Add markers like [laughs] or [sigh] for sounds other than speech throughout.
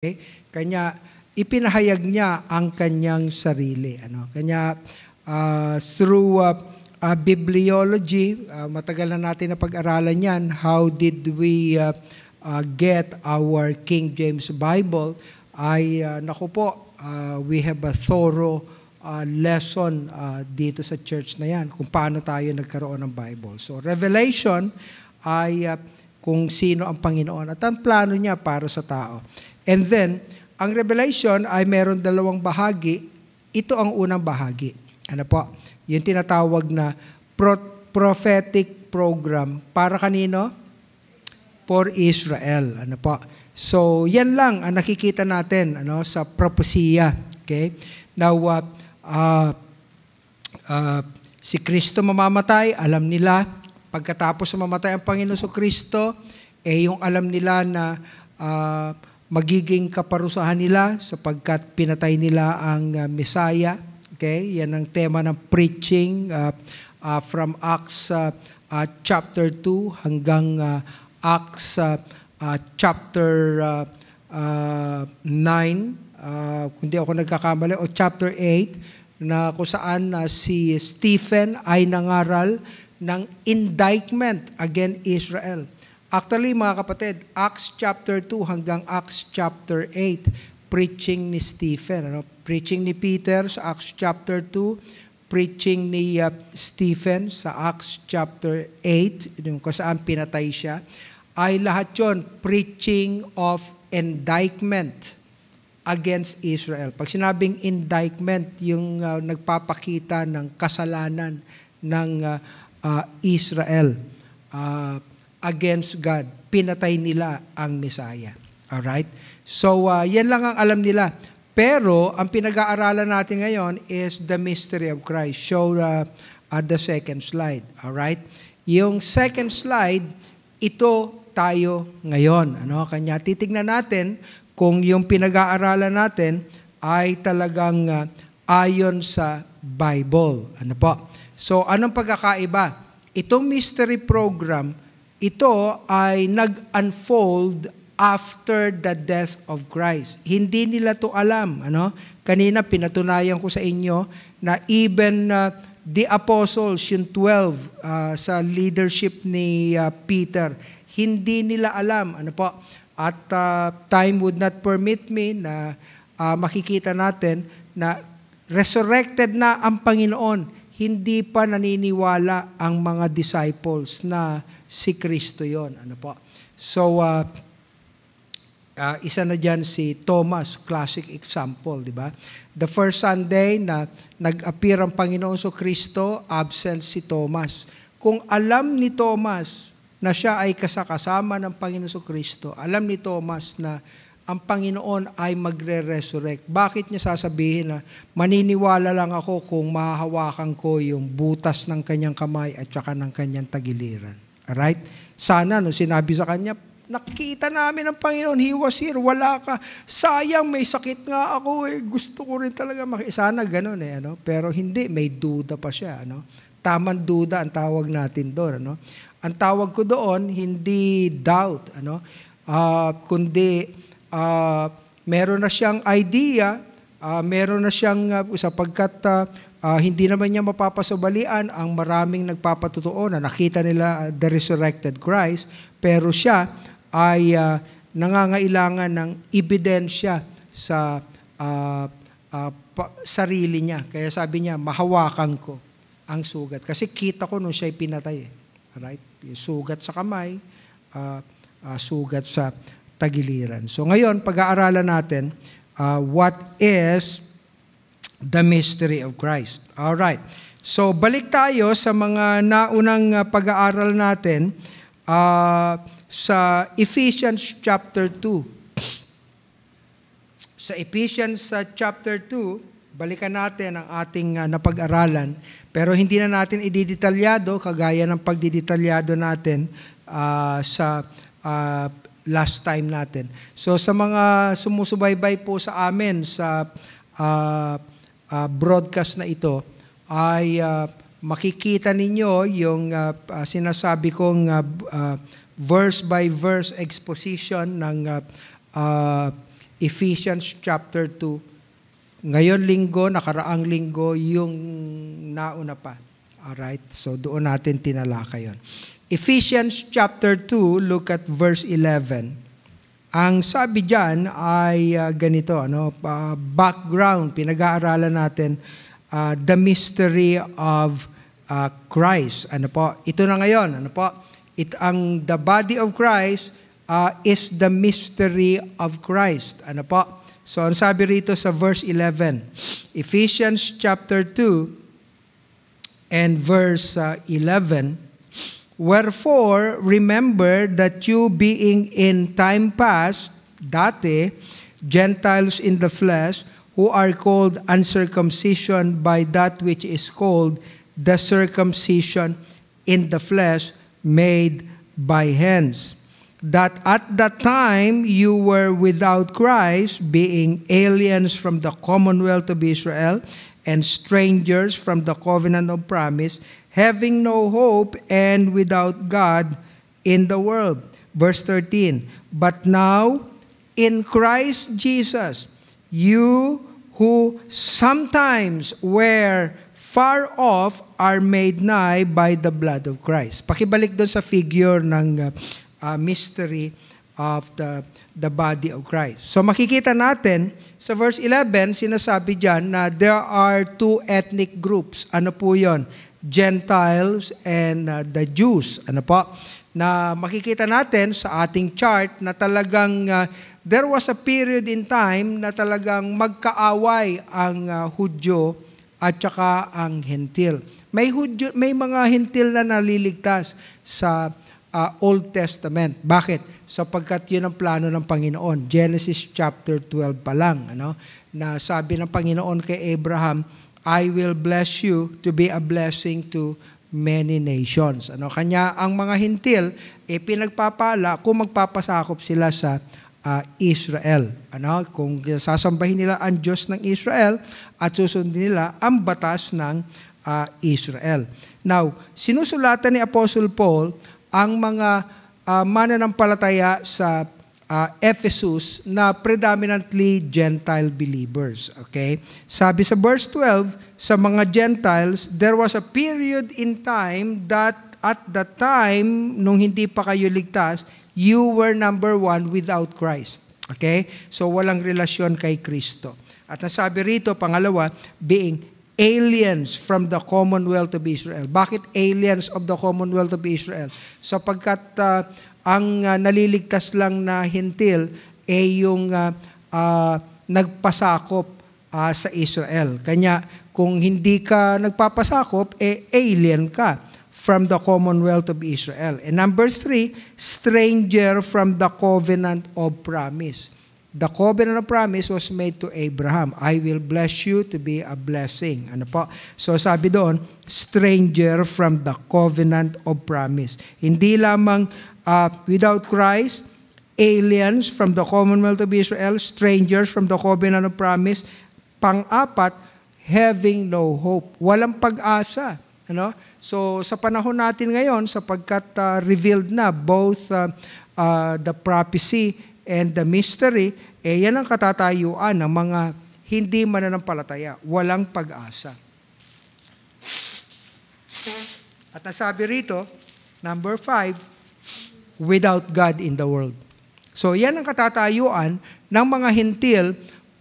Okay? Kanya ipinahayag niya ang kanyang sarili. Ano? Kanya uh, through uh, uh, bibliology, uh, matagal na natin na pag-aralan niyan, how did we uh, uh, get our King James Bible? Ay uh, naku po, uh, we have a thorough uh, lesson uh, dito sa church na 'yan kung paano tayo nagkaroon ng Bible. So Revelation ay uh, kung sino ang Panginoon at ang plano niya para sa tao. And then, ang revelation ay meron dalawang bahagi. Ito ang unang bahagi. Ano po? Yung tinatawag na pro- prophetic program para kanino? For Israel. Ano po? So, yan lang ang nakikita natin ano, sa propesya. Okay? Now, uh, uh, uh si Kristo mamamatay, alam nila. Pagkatapos mamatay ang Panginoon sa so Kristo, eh yung alam nila na uh, magiging kaparusahan nila sapagkat pinatay nila ang uh, Messiah. Okay? Yan ang tema ng preaching uh, uh, from Acts uh, uh, chapter 2 hanggang uh, Acts uh, uh, chapter uh, uh, 9, uh, kundi ako nagkakamali, o chapter 8, na kung saan uh, si Stephen ay nangaral ng indictment against Israel. Actually, mga kapatid, Acts chapter 2 hanggang Acts chapter 8, preaching ni Stephen. Ano? Preaching ni Peter sa Acts chapter 2, preaching ni uh, Stephen sa Acts chapter 8, yung kung saan pinatay siya, ay lahat yon preaching of indictment against Israel. Pag sinabing indictment, yung uh, nagpapakita ng kasalanan ng uh, uh, Israel. Uh, against God. Pinatay nila ang Messiah. right? So, uh, yan lang ang alam nila. Pero, ang pinag-aaralan natin ngayon is the mystery of Christ. Show uh, at the second slide. All right? Yung second slide, ito tayo ngayon. Ano? Kanya titignan natin kung yung pinag-aaralan natin ay talagang uh, ayon sa Bible. Ano po? So, anong pagkakaiba? Itong mystery program, ito ay nag-unfold after the death of Christ. Hindi nila to alam, ano? Kanina pinatunayan ko sa inyo na even uh, the apostles, yung 12 uh, sa leadership ni uh, Peter, hindi nila alam, ano po? At uh, time would not permit me na uh, makikita natin na resurrected na ang Panginoon. Hindi pa naniniwala ang mga disciples na si Kristo yon ano po so uh, uh, isa na diyan si Thomas classic example di ba the first Sunday na nag-appear ang Panginoon so Kristo absent si Thomas kung alam ni Thomas na siya ay kasakasama ng Panginoon so Kristo alam ni Thomas na ang Panginoon ay magre-resurrect. Bakit niya sasabihin na maniniwala lang ako kung mahahawakan ko yung butas ng kanyang kamay at saka ng kanyang tagiliran? Right? Sana no sinabi sa kanya, nakita namin ang Panginoon, he was here, wala ka. Sayang, may sakit nga ako eh. Gusto ko rin talaga maki... Sana ganun eh, ano? Pero hindi, may duda pa siya, ano? Tamang duda ang tawag natin doon, ano? Ang tawag ko doon, hindi doubt, ano? Uh, kundi, uh, meron na siyang idea, uh, meron na siyang, uh, sapagkat uh, uh, hindi naman niya mapapasubalian ang maraming nagpapatutuo na nakita nila ah, the resurrected Christ, pero siya ay uh, nangangailangan ng ebidensya sa uh, uh, pa, sarili niya. Kaya sabi niya, mahawakan ko ang sugat. Kasi kita ko nung siya'y pinatay. Eh. Alright? Sugat sa kamay, uh, uh, sugat sa tagiliran. So ngayon, pag-aaralan natin uh, what is the mystery of Christ. All right. So balik tayo sa mga naunang uh, pag-aaral natin uh, sa Ephesians chapter 2. Sa Ephesians uh, chapter 2, balikan natin ang ating uh, napag-aralan pero hindi na natin ididetalyado kagaya ng pagdidetalyado natin uh, sa uh, last time natin. So sa mga sumusubaybay po sa amin sa uh, uh, broadcast na ito ay uh, makikita ninyo yung uh, sinasabi kong uh, uh, verse by verse exposition ng uh, uh, Ephesians chapter 2. Ngayon linggo, nakaraang linggo, yung nauna pa. all right so doon natin tinalakay yon. Ephesians chapter 2, look at verse 11. Ang sabi diyan ay uh, ganito ano uh, background pinag-aaralan natin uh, the mystery of uh, Christ. Ano po? Ito na ngayon. Ano po? It ang the body of Christ uh, is the mystery of Christ. Ano po? So ang sabi rito sa verse 11, Ephesians chapter 2 and verse uh, 11, Wherefore, remember that you being in time past, dati, Gentiles in the flesh, who are called uncircumcision by that which is called the circumcision in the flesh made by hands. That at that time you were without Christ, being aliens from the commonwealth of Israel and strangers from the covenant of promise, having no hope and without God in the world. Verse 13, But now, in Christ Jesus, you who sometimes were far off are made nigh by the blood of Christ. Pakibalik doon sa figure ng uh, uh, mystery of the, the body of Christ. So makikita natin sa verse 11, sinasabi dyan na there are two ethnic groups. Ano po yon? Gentiles, and uh, the Jews. Ano po? Na makikita natin sa ating chart na talagang uh, there was a period in time na talagang magkaaway ang uh, Hudyo at saka ang Hentil. May, Hudyo, may mga Hentil na naliligtas sa uh, Old Testament. Bakit? Sapagkat 'yun ang plano ng Panginoon. Genesis chapter 12 pa lang, ano? Na sabi ng Panginoon kay Abraham, I will bless you to be a blessing to many nations. Ano kanya ang mga hintil e eh, pinagpapala kung magpapasakop sila sa uh, Israel. Ano kung sasambahin nila ang Diyos ng Israel at susundin nila ang batas ng uh, Israel. Now, sinusulatan ni Apostle Paul ang mga uh, mananampalataya sa uh, Ephesus na predominantly Gentile believers. Okay? Sabi sa verse 12, sa mga Gentiles, there was a period in time that at the time nung hindi pa kayo ligtas, you were number one without Christ. Okay? So walang relasyon kay Kristo. At nasabi rito, pangalawa, being aliens from the commonwealth of Israel. Bakit aliens of the commonwealth of Israel? Sapagkat uh, ang uh, naliligtas lang na hintil ay eh yung uh, uh, nagpasakop uh, sa Israel. Kanya kung hindi ka nagpapasakop, eh alien ka from the commonwealth of Israel. And number three, stranger from the covenant of promise. The covenant of promise was made to Abraham. I will bless you to be a blessing. Ano po? So sabi doon, stranger from the covenant of promise. Hindi lamang uh, without Christ, aliens from the commonwealth of Israel, strangers from the covenant of promise, pang-apat, having no hope. Walang pag-asa. Ano? So sa panahon natin ngayon, sapagkat uh, revealed na both uh, uh, the prophecy and the mystery, eh yan ang katatayuan ng mga hindi mananampalataya, walang pag-asa. At nasabi rito, number five, without God in the world. So yan ang katatayuan ng mga hintil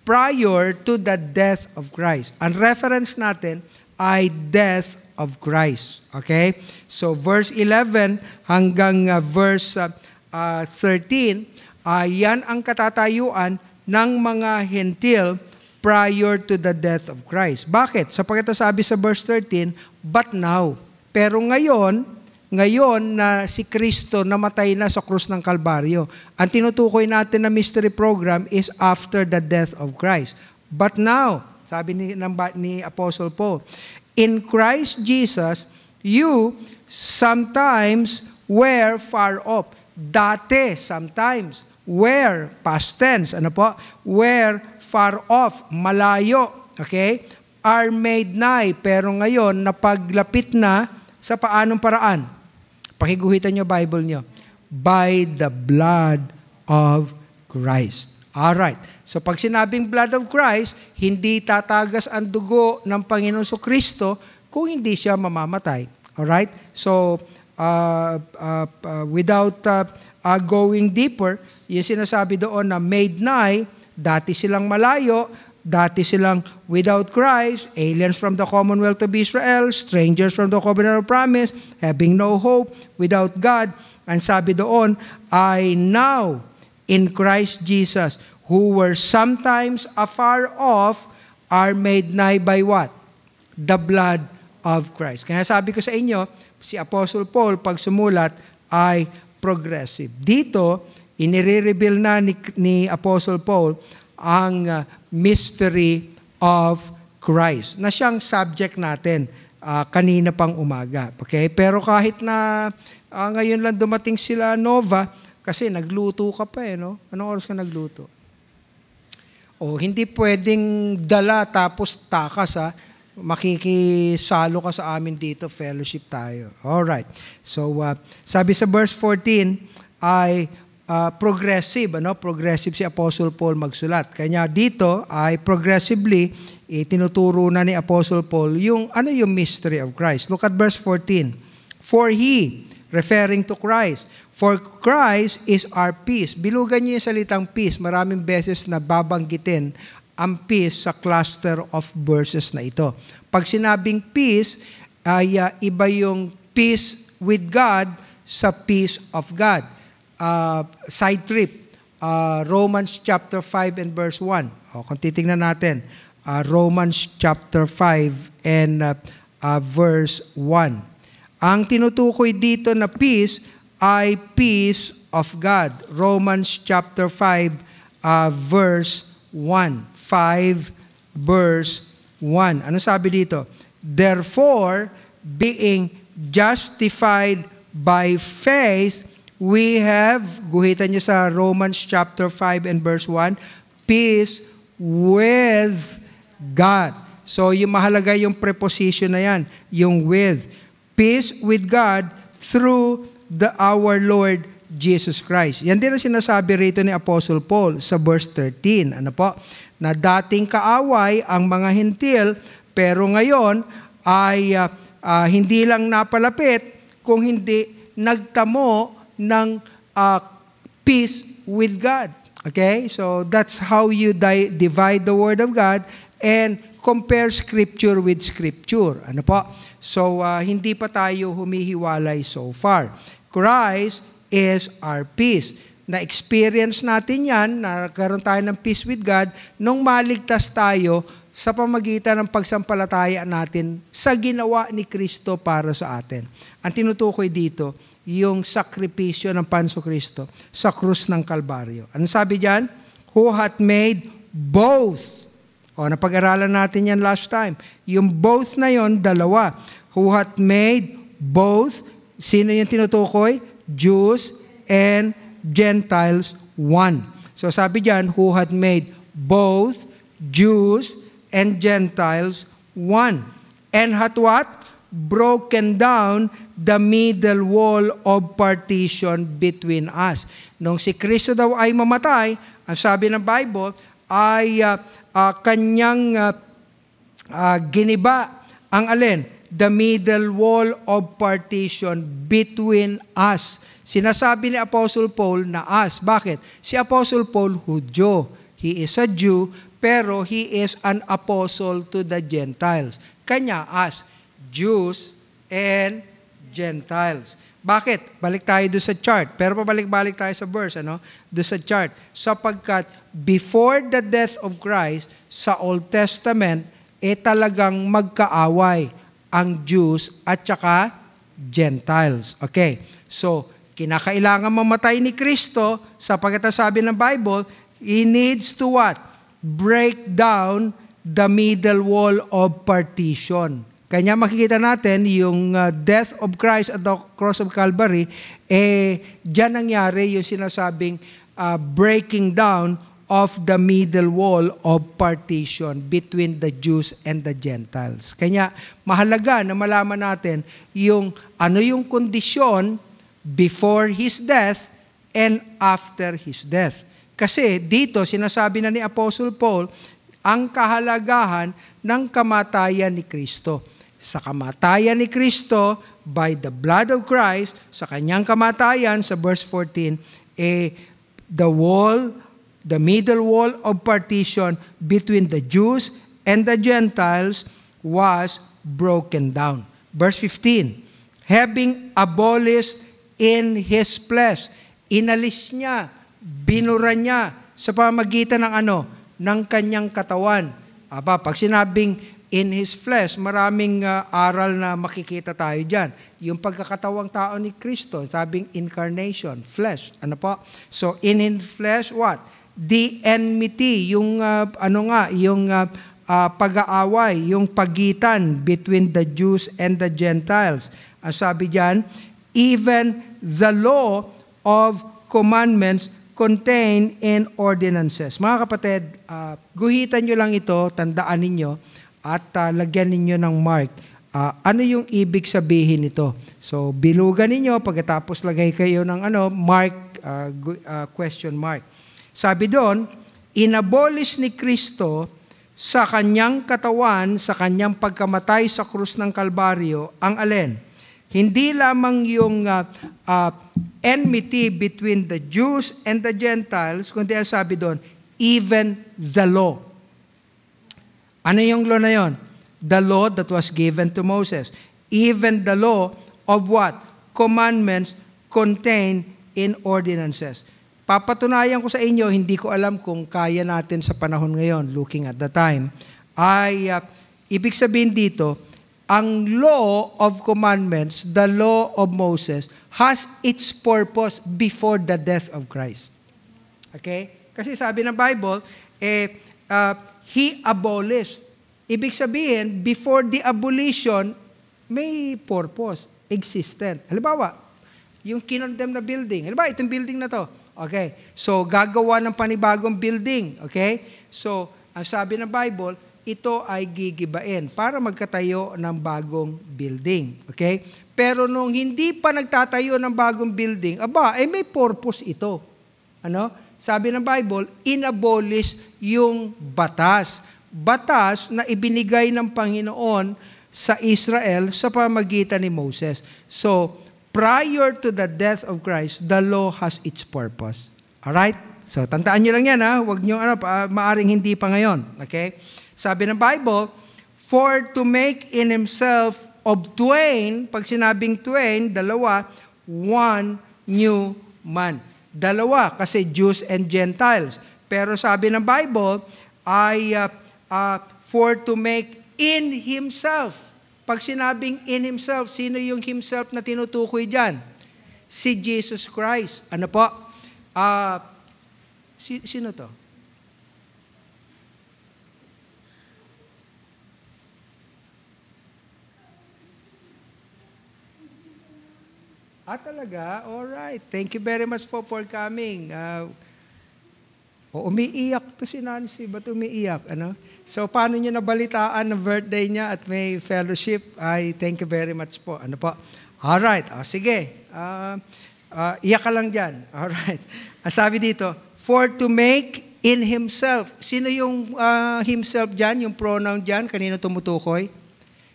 prior to the death of Christ. Ang reference natin ay death of Christ. Okay? So verse 11 hanggang uh, verse uh, uh, 13, uh, yan ang katatayuan ng mga hintil prior to the death of Christ. Bakit? Sapagkat sabi sa verse 13, but now. Pero ngayon, ngayon na si Kristo namatay na sa krus ng Kalbaryo. Ang tinutukoy natin na mystery program is after the death of Christ. But now, sabi ni, ni Apostle Paul, in Christ Jesus, you sometimes were far off. Dati, sometimes, were, past tense, ano po? Were far off, malayo, okay? Are made nigh, eh, pero ngayon, napaglapit na sa paanong paraan? Pakiguhitan nyo Bible nyo. By the blood of Christ. All right. So pag sinabing blood of Christ, hindi tatagas ang dugo ng Panginoon so Kristo kung hindi siya mamamatay. All right? So, uh, uh, uh, without uh, uh, going deeper, yung sinasabi doon na made nigh, dati silang malayo, Dati silang without Christ, aliens from the commonwealth of Israel, strangers from the covenant of promise, having no hope, without God. And sabi doon, I now in Christ Jesus, who were sometimes afar off, are made nigh by what? The blood of Christ. Kaya sabi ko sa inyo, si Apostle Paul, pag sumulat, ay progressive. Dito, inire-reveal na ni, ni Apostle Paul ang ah, mystery of Christ na siyang subject natin uh, kanina pang umaga. Okay? Pero kahit na uh, ngayon lang dumating sila Nova, kasi nagluto ka pa eh, no? Anong oras ka nagluto? O oh, hindi pwedeng dala tapos takas ha makikisalo ka sa amin dito, fellowship tayo. All right. So, uh, sabi sa verse 14, ay uh, progressive, ano? Progressive si Apostle Paul magsulat. Kanya dito ay progressively itinuturo eh, na ni Apostle Paul yung ano yung mystery of Christ. Look at verse 14. For he, referring to Christ, for Christ is our peace. Bilugan niyo yung salitang peace. Maraming beses na babanggitin ang peace sa cluster of verses na ito. Pag sinabing peace, ay uh, iba yung peace with God sa peace of God uh, side trip, uh, Romans chapter 5 and verse 1. O, kung titingnan natin, uh, Romans chapter 5 and uh, uh, verse 1. Ang tinutukoy dito na peace ay peace of God. Romans chapter 5 uh, verse 1. 5 verse 1. Ano sabi dito? Therefore, being justified by faith, We have, guhitan niyo sa Romans chapter 5 and verse 1, peace with God. So, yung mahalaga yung preposition na yan, yung with. Peace with God through the our Lord Jesus Christ. Yan din ang sinasabi rito ni Apostle Paul sa verse 13. Ano po? Na dating kaaway ang mga hintil, pero ngayon ay uh, uh, hindi lang napalapit, kung hindi nagtamo ng uh, peace with God. Okay? So that's how you di- divide the Word of God and compare Scripture with Scripture. Ano po? So uh, hindi pa tayo humihiwalay so far. Christ is our peace. Na-experience natin yan, nagkaroon tayo ng peace with God, nung maligtas tayo sa pamagitan ng pagsampalataya natin sa ginawa ni Kristo para sa atin. Ang tinutukoy dito, yung sakripisyo ng Panso Kristo sa krus ng Kalbaryo. Ano sabi diyan? Who hath made both. O, napag-aralan natin yan last time. Yung both na yon dalawa. Who hath made both. Sino yung tinutukoy? Jews and Gentiles one. So sabi diyan, who hath made both Jews and Gentiles one, and hath what? Broken down the middle wall of partition between us. Nung si Kristo daw ay mamatay, ang sabi ng Bible, ay uh, uh, kanyang uh, uh, giniba ang alin? The middle wall of partition between us. Sinasabi ni Apostle Paul na us. Bakit? Si Apostle Paul, Hudyo. He is a Jew, pero he is an apostle to the Gentiles. Kanya as Jews and Gentiles. Bakit? Balik tayo doon sa chart. Pero pabalik-balik tayo sa verse, ano? Doon sa chart. Sapagkat before the death of Christ, sa Old Testament, eh talagang magkaaway ang Jews at saka Gentiles. Okay. So, kinakailangan mamatay ni Kristo sa sabi ng Bible, He needs to what? break down the middle wall of partition. Kanya makikita natin yung uh, death of Christ at the cross of Calvary, eh, dyan nangyari yung sinasabing uh, breaking down of the middle wall of partition between the Jews and the Gentiles. Kanya mahalaga na malaman natin yung ano yung kondisyon before his death and after his death. Kasi dito sinasabi na ni Apostle Paul ang kahalagahan ng kamatayan ni Kristo. Sa kamatayan ni Kristo, by the blood of Christ, sa kanyang kamatayan, sa verse 14, eh, the wall, the middle wall of partition between the Jews and the Gentiles was broken down. Verse 15, having abolished in his flesh, inalis niya binura niya sa pamagitan ng ano? Ng kanyang katawan. Aba, pag sinabing in his flesh, maraming uh, aral na makikita tayo dyan. Yung pagkakatawang tao ni Kristo, sabing incarnation, flesh. Ano po? So, in his flesh, what? The enmity, yung uh, ano nga, yung uh, uh, pag-aaway, yung pagitan between the Jews and the Gentiles. Ang sabi dyan, even the law of commandments contained in ordinances. Mga kapatid, uh, guhitan nyo lang ito, tandaan ninyo, at uh, lagyan ninyo ng mark. Uh, ano yung ibig sabihin nito? So, bilugan ninyo, pagkatapos lagay kayo ng ano, mark, uh, uh, question mark. Sabi doon, inabolish ni Kristo sa kanyang katawan, sa kanyang pagkamatay sa krus ng Kalbaryo, ang alin? Hindi lamang yung uh, uh, enmity between the Jews and the Gentiles, kundi ang sabi doon, even the law. Ano yung law na yon? The law that was given to Moses. Even the law of what? Commandments contained in ordinances. Papatunayan ko sa inyo, hindi ko alam kung kaya natin sa panahon ngayon, looking at the time, ay uh, ibig sabihin dito, ang law of commandments, the law of Moses, has its purpose before the death of Christ. Okay? Kasi sabi ng Bible, eh, uh, He abolished. Ibig sabihin, before the abolition, may purpose, existent. Halimbawa, yung kinondem na building. Halimbawa, itong building na to. Okay? So, gagawa ng panibagong building. Okay? So, ang sabi ng Bible, ito ay gigibain para magkatayo ng bagong building. Okay? Pero nung hindi pa nagtatayo ng bagong building, aba, eh may purpose ito. Ano? Sabi ng Bible, inabolish yung batas. Batas na ibinigay ng Panginoon sa Israel sa pamagitan ni Moses. So, prior to the death of Christ, the law has its purpose. Alright? So, tandaan nyo lang yan, ha? Huwag nyo, ano, pa, maaring hindi pa ngayon. Okay? Sabi ng Bible, For to make in himself of twain, pag sinabing twain, dalawa, one new man. Dalawa, kasi Jews and Gentiles. Pero sabi ng Bible, ay uh, uh, for to make in himself. Pag sinabing in himself, sino yung himself na tinutukoy dyan? Si Jesus Christ. Ano po? Uh, si, sino to? Ah, talaga? All right. Thank you very much po for coming. Uh, ah, oh, umiiyak to si Nancy. Ba't umiiyak? Ano? So, paano niyo nabalitaan na birthday niya at may fellowship? Ay, thank you very much po. Ano po? All right. Oh, sige. Uh, uh, iyak ka lang dyan. [laughs] All right. Ang sabi dito, for to make in himself. Sino yung uh, himself dyan? Yung pronoun dyan? Kanino tumutukoy?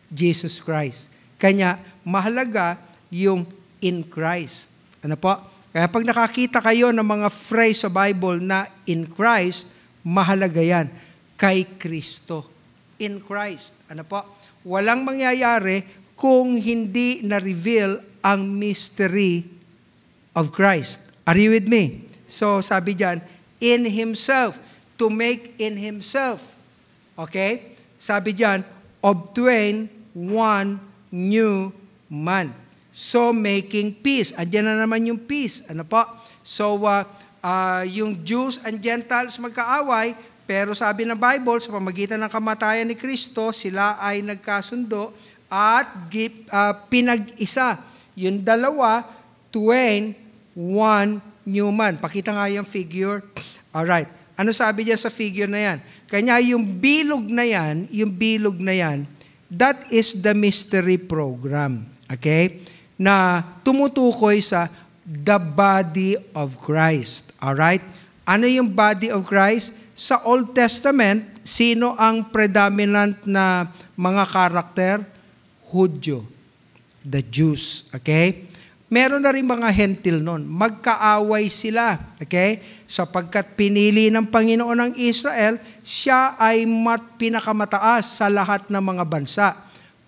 Jesus Christ. Kanya, mahalaga yung in Christ. Ano po? Kaya pag nakakita kayo ng mga phrase sa Bible na in Christ, mahalaga yan. Kay Kristo. In Christ. Ano po? Walang mangyayari kung hindi na-reveal ang mystery of Christ. Are you with me? So sabi diyan, in Himself. To make in Himself. Okay? Sabi diyan, obtain one new man. So, making peace. Andiyan na naman yung peace. Ano po? So, uh, uh, yung Jews and Gentiles magkaaway, pero sabi ng Bible, sa pamagitan ng kamatayan ni Kristo, sila ay nagkasundo at uh, pinag-isa. Yung dalawa, twain, one man. Pakita nga yung figure. Alright. Ano sabi niya sa figure na yan? Kanya yung bilog na yan, yung bilog na yan, that is the mystery program. Okay? na tumutukoy sa the body of Christ. Alright? Ano yung body of Christ? Sa Old Testament, sino ang predominant na mga karakter? Hudyo. The Jews. Okay? Meron na rin mga hentil noon. Magkaaway sila. Okay? Sapagkat pinili ng Panginoon ng Israel, siya ay mat, pinakamataas sa lahat ng mga bansa.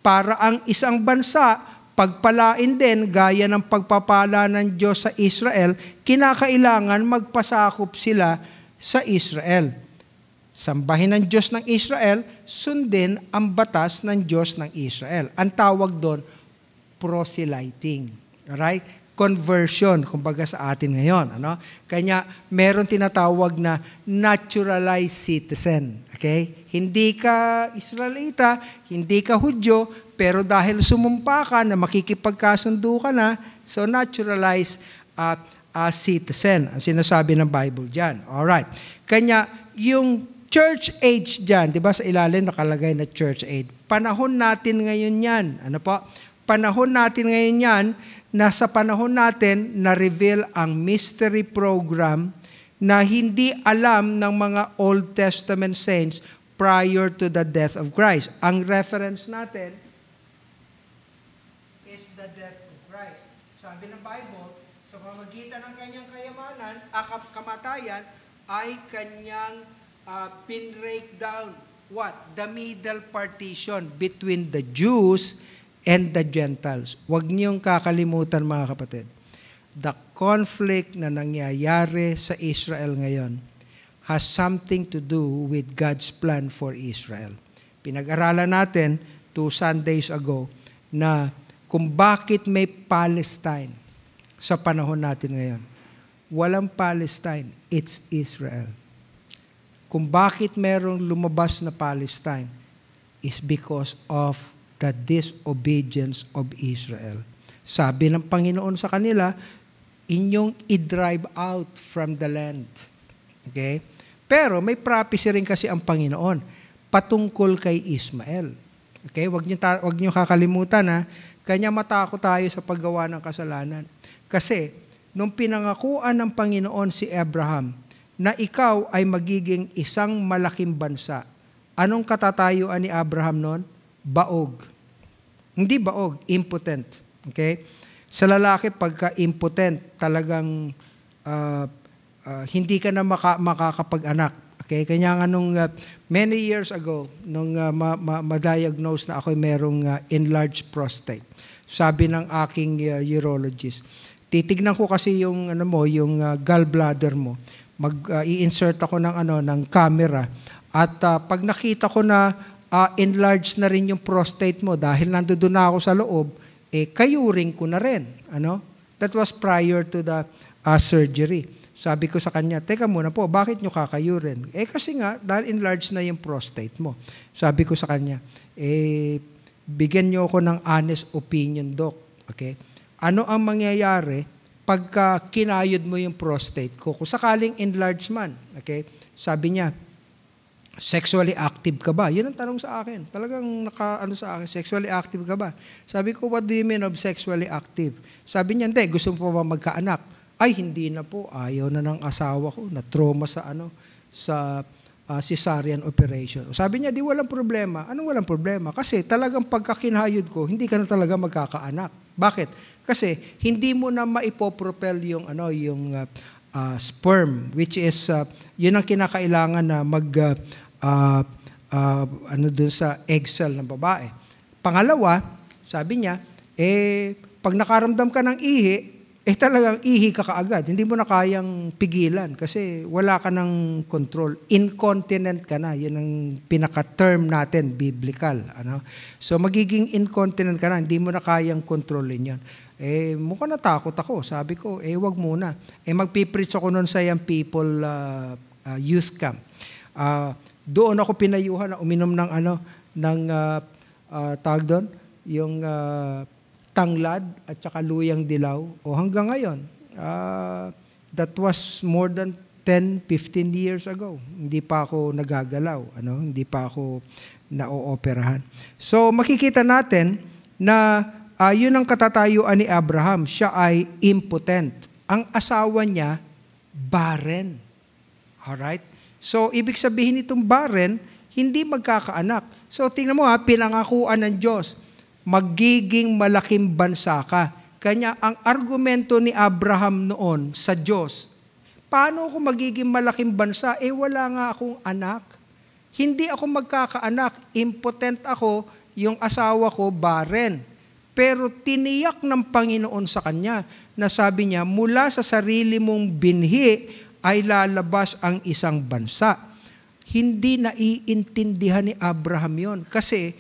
Para ang isang bansa Pagpalain din, gaya ng pagpapala ng Diyos sa Israel, kinakailangan magpasakop sila sa Israel. Sambahin ng Diyos ng Israel, sundin ang batas ng Diyos ng Israel. Ang tawag doon, proselyting. Alright? Conversion, kumbaga sa atin ngayon. Ano? Kanya, meron tinatawag na naturalized citizen. Okay? Hindi ka Israelita, hindi ka Hudyo, pero dahil sumumpa ka na makikipagkasundo ka na, so naturalize at uh, a citizen. Ang sinasabi ng Bible dyan. Alright. Kanya, yung church age dyan, di ba sa ilalim nakalagay na church age. Panahon natin ngayon yan. Ano po? Panahon natin ngayon yan na sa panahon natin na-reveal ang mystery program na hindi alam ng mga Old Testament saints prior to the death of Christ. Ang reference natin the death of Christ. Sabi ng Bible, sa pamagitan ng kanyang kayamanan, akap ah, kamatayan, ay kanyang uh, pinrake down what? The middle partition between the Jews and the Gentiles. Huwag niyong kakalimutan mga kapatid. The conflict na nangyayari sa Israel ngayon has something to do with God's plan for Israel. Pinag-aralan natin two Sundays ago na kung bakit may Palestine sa panahon natin ngayon. Walang Palestine, it's Israel. Kung bakit merong lumabas na Palestine is because of the disobedience of Israel. Sabi ng Panginoon sa kanila, inyong i-drive out from the land. Okay? Pero may prophecy rin kasi ang Panginoon patungkol kay Ismael. Okay? Wag niyo wag niyo kakalimutan ha kanya matakot tayo sa paggawa ng kasalanan. Kasi, nung pinangakuan ng Panginoon si Abraham na ikaw ay magiging isang malaking bansa, anong katatayuan ni Abraham noon? Baog. Hindi baog, impotent. Okay? Sa lalaki, pagka-impotent, talagang uh, uh, hindi ka na maka- makakapag-anak Okay, kanya nga nung uh, many years ago, nung uh, ma- ma- ma-diagnose na ako merong uh, enlarged prostate. Sabi ng aking uh, urologist, titignan ko kasi yung ano mo, yung uh, gallbladder mo. Mag uh, i-insert ako ng ano ng camera at uh, pag nakita ko na uh, enlarged na rin yung prostate mo dahil nandoon na ako sa loob, eh kayuring ko na rin, ano? That was prior to the uh, surgery. Sabi ko sa kanya, teka muna po, bakit nyo kakayurin? Eh kasi nga, dahil enlarged na yung prostate mo. Sabi ko sa kanya, eh, bigyan nyo ako ng honest opinion, doc. Okay? Ano ang mangyayari pagka kinayod mo yung prostate ko? Kung sakaling enlarged man, okay? Sabi niya, sexually active ka ba? Yun ang tanong sa akin. Talagang naka, ano sa akin, sexually active ka ba? Sabi ko, what do you mean of sexually active? Sabi niya, hindi, gusto mo pa ba magkaanak? ay hindi na po, ayaw na ng asawa ko, na trauma sa ano, sa uh, cesarean operation. Sabi niya, di walang problema. Anong walang problema? Kasi talagang pagkakinhayod ko, hindi ka na talaga magkakaanak. Bakit? Kasi hindi mo na maipopropel yung ano, yung uh, uh, sperm which is uh, yun ang kinakailangan na mag uh, uh, uh, ano dun sa egg cell ng babae. Pangalawa, sabi niya, eh pag nakaramdam ka ng ihi, eh talagang ihi ka kaagad. Hindi mo na kayang pigilan kasi wala ka ng control. Incontinent ka na. Yun ang pinaka-term natin, biblical. Ano? So magiging incontinent ka na, hindi mo na kayang kontrolin yun. Eh, mukha natakot ako. Sabi ko, eh wag muna. Eh magpipreach ako noon sa young people uh, uh, youth camp. Uh, doon ako pinayuhan na uminom ng ano, ng uh, uh, tawag doon, yung uh, tanglad at saka luyang dilaw. O hanggang ngayon, uh, that was more than 10, 15 years ago. Hindi pa ako nagagalaw, ano? hindi pa ako naooperahan. So makikita natin na uh, yun ang katatayuan ni Abraham. Siya ay impotent. Ang asawa niya, barren. Alright? So ibig sabihin itong barren, hindi magkakaanak. So tingnan mo ha, pinangakuan ng Diyos magiging malaking bansa ka. Kanya, ang argumento ni Abraham noon sa Diyos, paano ako magiging malaking bansa? Eh wala nga akong anak. Hindi ako magkakaanak. Impotent ako, yung asawa ko barren. Pero tiniyak ng Panginoon sa kanya na sabi niya, mula sa sarili mong binhi ay lalabas ang isang bansa. Hindi naiintindihan ni Abraham yon Kasi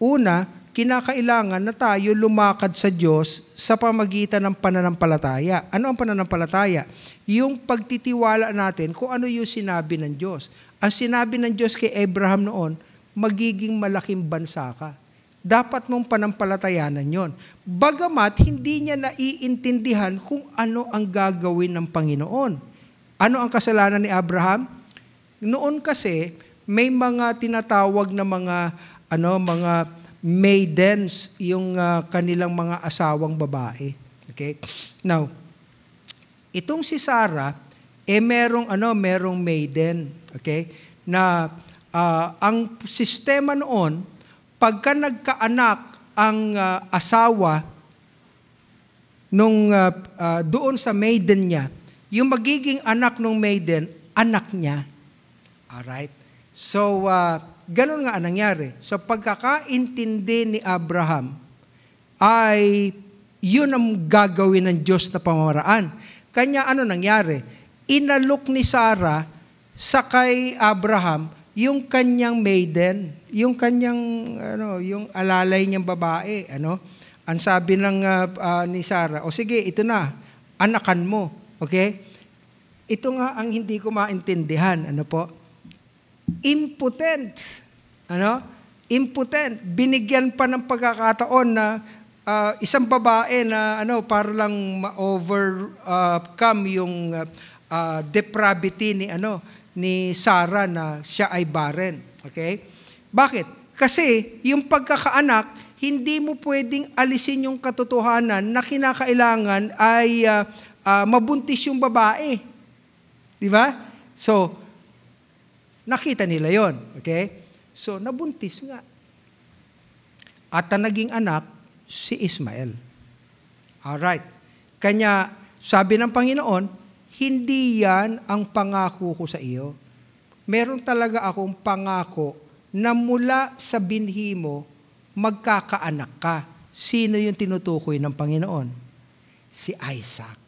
una, kinakailangan na tayo lumakad sa Diyos sa pamagitan ng pananampalataya. Ano ang pananampalataya? Yung pagtitiwala natin kung ano yung sinabi ng Diyos. Ang sinabi ng Diyos kay Abraham noon, magiging malaking bansa ka. Dapat mong panampalatayanan yon. Bagamat hindi niya naiintindihan kung ano ang gagawin ng Panginoon. Ano ang kasalanan ni Abraham? Noon kasi, may mga tinatawag na mga ano mga maidens yung uh, kanilang mga asawang babae. Okay? Now, itong si Sarah, eh merong ano, merong maiden, okay? Na uh, ang sistema noon, pagka nagkaanak ang uh, asawa nung uh, uh, doon sa maiden niya, yung magiging anak ng maiden, anak niya. All right? So uh, ganun nga ang nangyari. Sa so, pagkakaintindi ni Abraham, ay yun ang gagawin ng Diyos na pamamaraan. Kanya ano nangyari? Inalok ni Sarah sa kay Abraham yung kanyang maiden, yung kanyang ano, yung alalay niyang babae, ano? Ang sabi ng uh, uh, ni Sarah, o sige, ito na, anakan mo. Okay? Ito nga ang hindi ko maintindihan, ano po? impotent. Ano? Impotent. Binigyan pa ng pagkakataon na uh, isang babae na ano para lang ma-overcome uh, yung uh, depravity ni ano ni Sarah na siya ay barren. Okay? Bakit? Kasi yung pagkakaanak hindi mo pwedeng alisin yung katotohanan na kinakailangan ay uh, uh, mabuntis yung babae. Di ba? So, Nakita nila yon, Okay? So, nabuntis nga. At ang naging anak, si Ismael. All right. Kanya, sabi ng Panginoon, hindi yan ang pangako ko sa iyo. Meron talaga akong pangako na mula sa binhi mo, magkakaanak ka. Sino yung tinutukoy ng Panginoon? Si Isaac.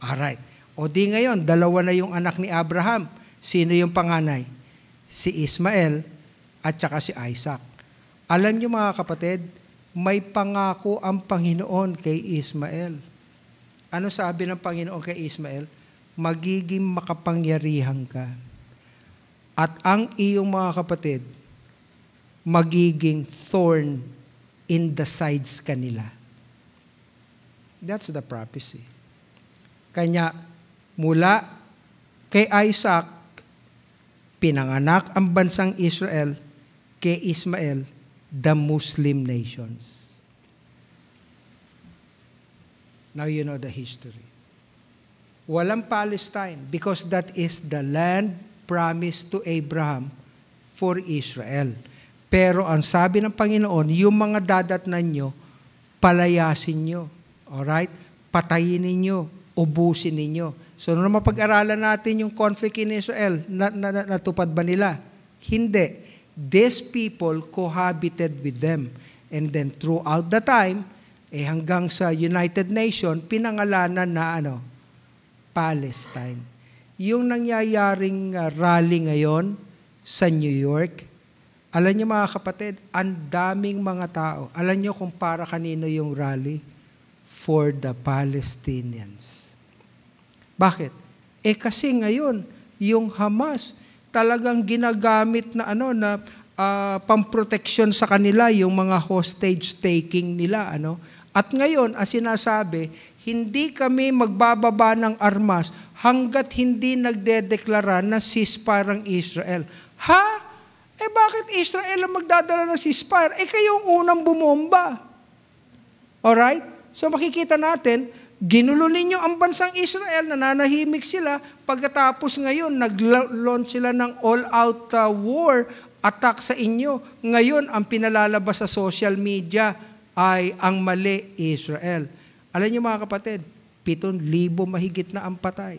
Alright. O di ngayon, dalawa na yung anak ni Abraham. Sino yung panganay? si Ismael, at saka si Isaac. Alam niyo mga kapatid, may pangako ang Panginoon kay Ismael. Ano sabi ng Panginoon kay Ismael? Magiging makapangyarihan ka. At ang iyong mga kapatid, magiging thorn in the sides kanila. That's the prophecy. Kanya, mula kay Isaac, pinanganak ang bansang Israel kay Ismael, the Muslim nations. Now you know the history. Walang Palestine because that is the land promised to Abraham for Israel. Pero ang sabi ng Panginoon, yung mga dadat ninyo, palayasin nyo. Alright? Patayin ninyo ubusin ninyo. So, nung mapag-aralan natin yung conflict in Israel, na, na, na, natupad ba nila? Hindi. These people cohabited with them. And then throughout the time, eh hanggang sa United Nations, pinangalanan na ano, Palestine. Yung nangyayaring uh, rally ngayon sa New York, alam niyo mga kapatid, ang daming mga tao. Alam niyo kung para kanino yung rally? for the Palestinians. Bakit? Eh kasi ngayon, yung Hamas talagang ginagamit na ano na uh, pamproteksyon sa kanila yung mga hostage taking nila ano. At ngayon, as sinasabi, hindi kami magbababa ng armas hanggat hindi nagdedeklara na ceasefire ang Israel. Ha? Eh bakit Israel ang magdadala ng ceasefire? Eh kayong unang bumomba. all right So makikita natin, ginulo ninyo ang bansang Israel, nananahimik sila. Pagkatapos ngayon, nag-launch sila ng all-out uh, war attack sa inyo. Ngayon, ang pinalalabas sa social media ay ang mali Israel. Alam niyo mga kapatid, 7,000 mahigit na ang patay.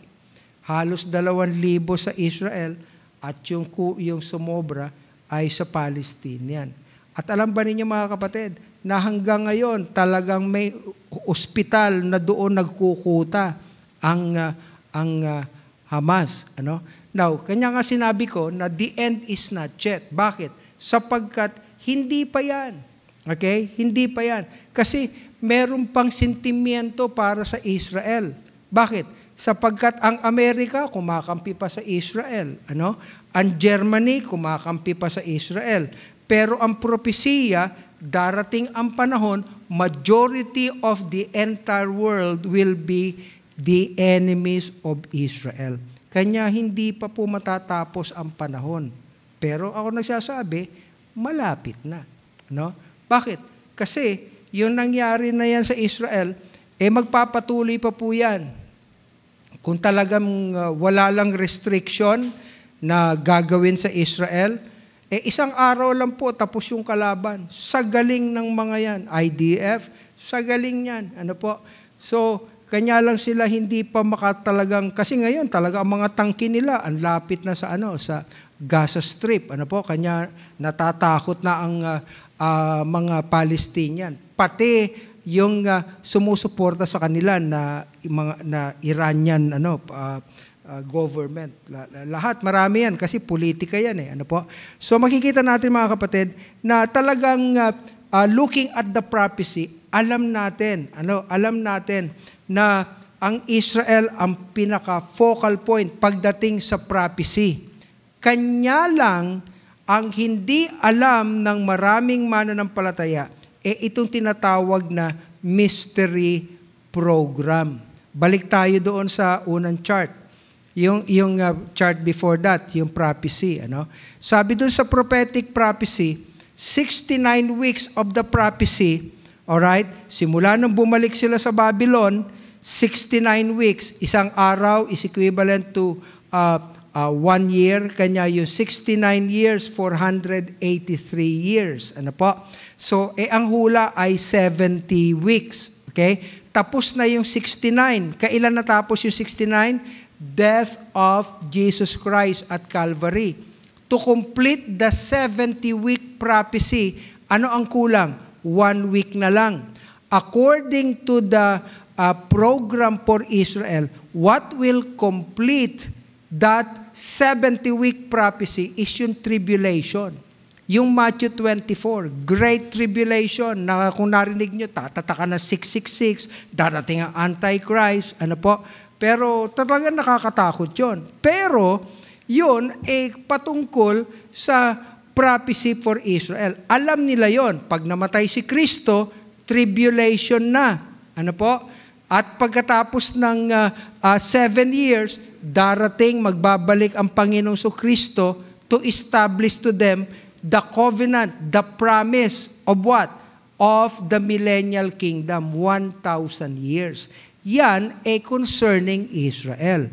Halos 2,000 sa Israel at yung, yung sumobra ay sa Palestinian. At alam ba ninyo mga kapatid, na hanggang ngayon talagang may ospital na doon nagkukuta ang uh, ang uh, Hamas, ano? Now, kanya nga sinabi ko na the end is not yet. Bakit? Sapagkat hindi pa 'yan. Okay? Hindi pa 'yan. Kasi meron pang sentimiento para sa Israel. Bakit? Sapagkat ang Amerika kumakampi pa sa Israel, ano? Ang Germany kumakampi pa sa Israel. Pero ang propesiya darating ang panahon, majority of the entire world will be the enemies of Israel. Kanya hindi pa po matatapos ang panahon. Pero ako nagsasabi, malapit na. No? Bakit? Kasi yung nangyari na yan sa Israel, eh magpapatuloy pa po yan. Kung talagang uh, wala lang restriction na gagawin sa Israel, eh, isang araw lang po, tapos yung kalaban. Sa galing ng mga yan, IDF, sa galing yan. Ano po? So, kanya lang sila hindi pa makatalagang, kasi ngayon talaga ang mga tangki nila, ang lapit na sa ano, sa Gaza Strip. Ano po? Kanya natatakot na ang uh, uh, mga Palestinian. Pati yung uh, sumusuporta sa kanila na mga na Iranian ano uh, Uh, government. Lahat, marami yan kasi politika yan eh. Ano po? So makikita natin mga kapatid na talagang uh, uh looking at the prophecy, alam natin, ano, alam natin na ang Israel ang pinaka focal point pagdating sa prophecy. Kanya lang ang hindi alam ng maraming mananampalataya eh itong tinatawag na mystery program. Balik tayo doon sa unang chart. Yung, yung uh, chart before that, yung prophecy. Ano? Sabi doon sa prophetic prophecy, 69 weeks of the prophecy, alright, simula nung bumalik sila sa Babylon, 69 weeks, isang araw is equivalent to uh, uh, one year, kanya yung 69 years, 483 years. Ano po? So, eh, ang hula ay 70 weeks. Okay? Tapos na yung 69. Kailan natapos yung 69? death of Jesus Christ at Calvary. To complete the 70-week prophecy, ano ang kulang? One week na lang. According to the uh, program for Israel, what will complete that 70-week prophecy is yung tribulation. Yung Matthew 24, Great Tribulation, na kung narinig nyo, tatatakan ng 666, darating ang Antichrist, ano po, pero talaga nakakatakot yon. Pero yon ay eh, patungkol sa prophecy for Israel. Alam nila yon. Pag namatay si Kristo, tribulation na. Ano po? At pagkatapos ng uh, uh, seven years, darating, magbabalik ang Panginoong So Kristo to establish to them the covenant, the promise of what? Of the millennial kingdom, 1,000 years yan ay concerning Israel.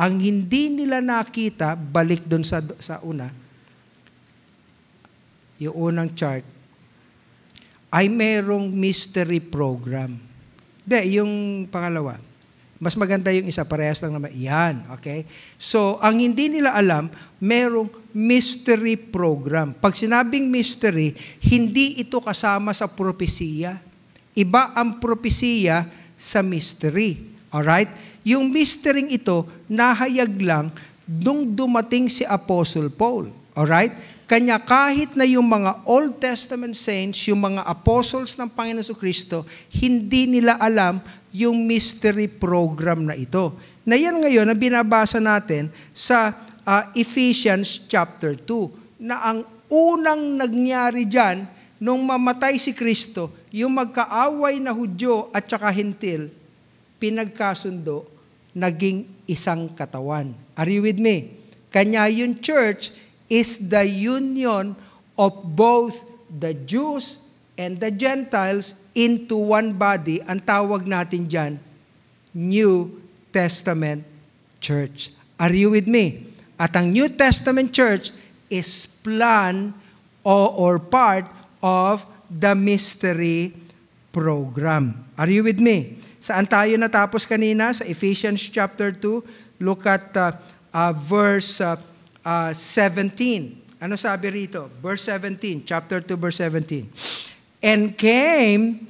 Ang hindi nila nakita, balik doon sa, sa una, yung unang chart, ay merong mystery program. De, yung pangalawa. Mas maganda yung isa, parehas lang naman. Yan, okay? So, ang hindi nila alam, merong mystery program. Pag sinabing mystery, hindi ito kasama sa propesiya. Iba ang propesiya sa mystery. Alright? Yung mystery ito, nahayag lang nung dumating si Apostle Paul. Alright? Kanya kahit na yung mga Old Testament saints, yung mga apostles ng Panginoon sa Kristo, hindi nila alam yung mystery program na ito. Na yan ngayon na binabasa natin sa uh, Ephesians chapter 2 na ang unang nangyari diyan nung mamatay si Kristo, yung magkaaway na Hudyo at saka Hintil, pinagkasundo, naging isang katawan. Are you with me? Kanya yung church is the union of both the Jews and the Gentiles into one body. Ang tawag natin dyan, New Testament Church. Are you with me? At ang New Testament Church is plan or, or part of the mystery program. Are you with me? Saan tayo natapos kanina? Sa Ephesians chapter 2, look at uh, uh, verse uh, uh, 17. Ano sabi rito? Verse 17, chapter 2, verse 17. And came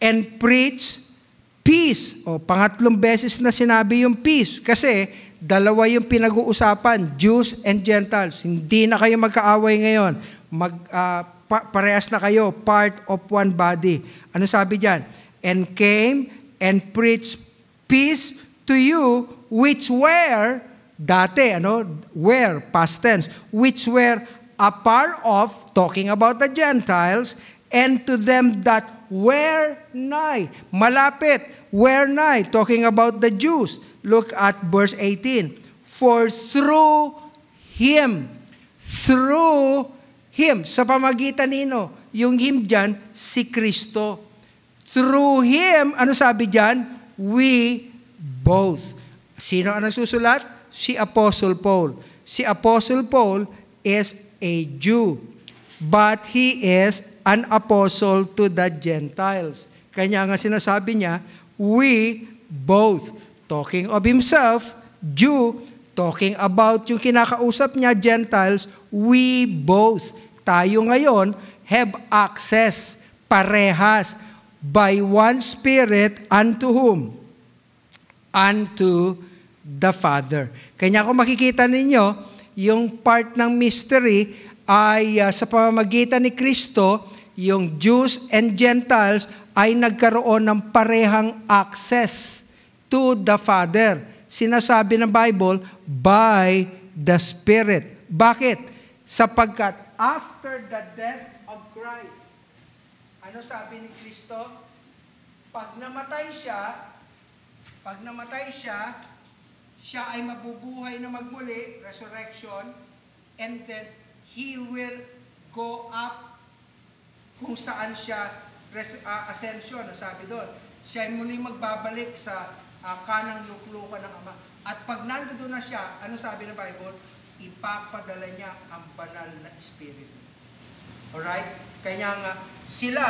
and preached peace. O, pangatlong beses na sinabi yung peace. Kasi, dalawa yung pinag-uusapan, Jews and Gentiles. Hindi na kayo magkaaway ngayon. Mag, uh, pa- parehas na kayo, part of one body. Ano sabi diyan? And came and preached peace to you which were dati ano were past tense which were a part of talking about the Gentiles and to them that were nigh malapit were nigh talking about the Jews look at verse 18 for through him through Him. Sa pamagitan nino? Yung Him dyan, si Kristo. Through Him, ano sabi dyan? We both. Sino ang nasusulat? Si Apostle Paul. Si Apostle Paul is a Jew. But he is an apostle to the Gentiles. Kanya nga sinasabi niya, we both. Talking of himself, Jew, talking about yung kinakausap niya, Gentiles, we both tayo ngayon have access parehas by one Spirit unto whom? Unto the Father. Kanya ko makikita ninyo, yung part ng mystery ay uh, sa pamamagitan ni Kristo, yung Jews and Gentiles ay nagkaroon ng parehang access to the Father. Sinasabi ng Bible, by the Spirit. Bakit? Sapagkat after the death of Christ. Ano sabi ni Kristo? Pag namatay siya, pag namatay siya, siya ay mabubuhay na magmuli, resurrection, and then he will go up kung saan siya res, uh, ascension, nasabi doon. Siya ay muli magbabalik sa uh, kanang luklukan ng Ama. At pag nandoon na siya, ano sabi ng Bible? ipapadala niya ang banal na Espiritu. Alright? Kaya nga, sila,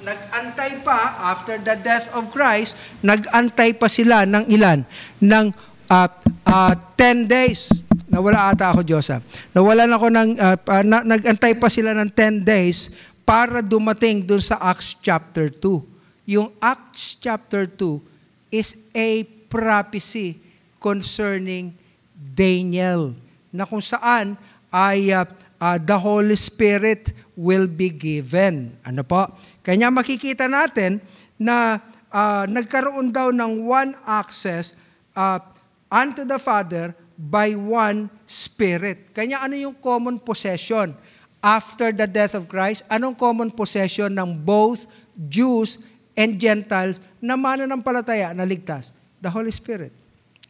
nagantay pa, after the death of Christ, nagantay pa sila ng ilan? Ng uh, uh, 10 days. Nawala ata ako, Diyosa. Nawalan ako ng, uh, uh, na, nagantay pa sila ng 10 days para dumating dun sa Acts chapter 2. Yung Acts chapter 2 is a prophecy concerning Daniel na kung saan ay uh, uh, the Holy Spirit will be given. Ano po? Kanya makikita natin na uh, nagkaroon daw ng one access uh, unto the Father by one Spirit. Kanya ano yung common possession? After the death of Christ, anong common possession ng both Jews and Gentiles na mananampalataya na ligtas? The Holy Spirit.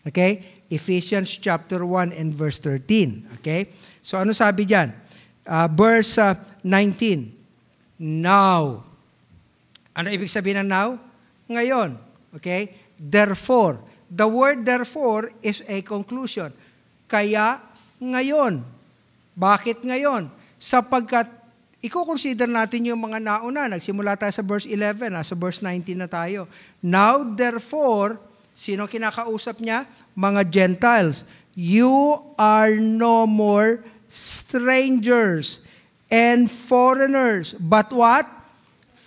Okay? Ephesians chapter 1 and verse 13. Okay? So ano sabi diyan? Uh, ah, verse uh, ah, 19. Now. Ano ibig sabihin ng now? Ngayon. Okay? Therefore. The word therefore is a conclusion. Kaya ngayon. Bakit ngayon? Sapagkat Iko-consider natin yung mga nauna. Nagsimula tayo sa verse 11, ha? Ah, sa verse 19 na tayo. Now, therefore, Sino kinakausap niya? Mga Gentiles. You are no more strangers and foreigners, but what?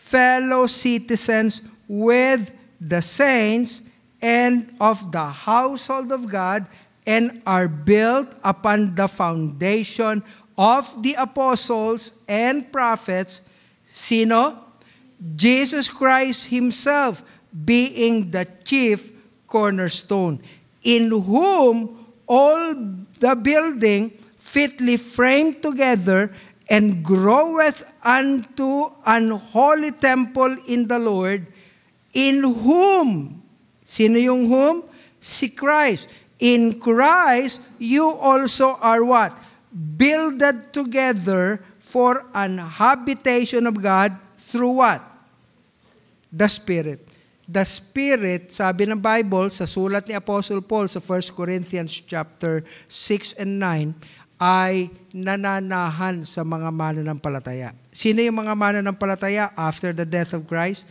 Fellow citizens with the saints and of the household of God and are built upon the foundation of the apostles and prophets. Sino? Jesus Christ himself being the chief cornerstone, in whom all the building fitly framed together and groweth unto an holy temple in the Lord, in whom, sino yung whom? Si Christ. In Christ, you also are what? Builded together for an habitation of God through what? The Spirit the Spirit, sabi ng Bible, sa sulat ni Apostle Paul sa 1 Corinthians chapter 6 and 9, ay nananahan sa mga mananampalataya. Sino yung mga mananampalataya after the death of Christ?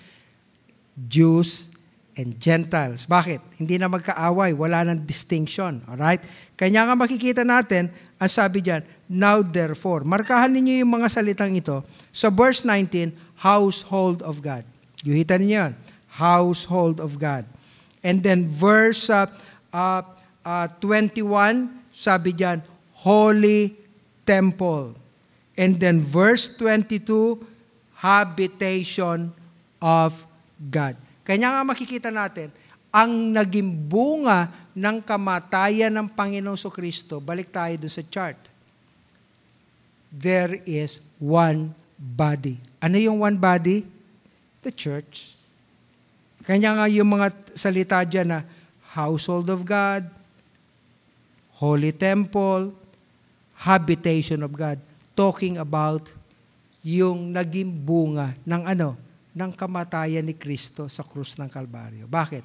Jews and Gentiles. Bakit? Hindi na magkaaway. Wala ng distinction. Alright? Kanya nga makikita natin, ang sabi dyan, Now therefore, markahan ninyo yung mga salitang ito. Sa verse 19, household of God. Yuhitan ninyo yan household of God. And then verse uh, uh, uh, 21, sabi diyan, holy temple. And then verse 22, habitation of God. Kanya nga makikita natin, ang naging bunga ng kamatayan ng Panginoong so Kristo, balik tayo doon sa chart. There is one body. Ano yung one body? The church. Kanya nga yung mga salita dyan na household of God, holy temple, habitation of God, talking about yung naging bunga ng ano? Ng kamatayan ni Kristo sa krus ng Kalbaryo. Bakit?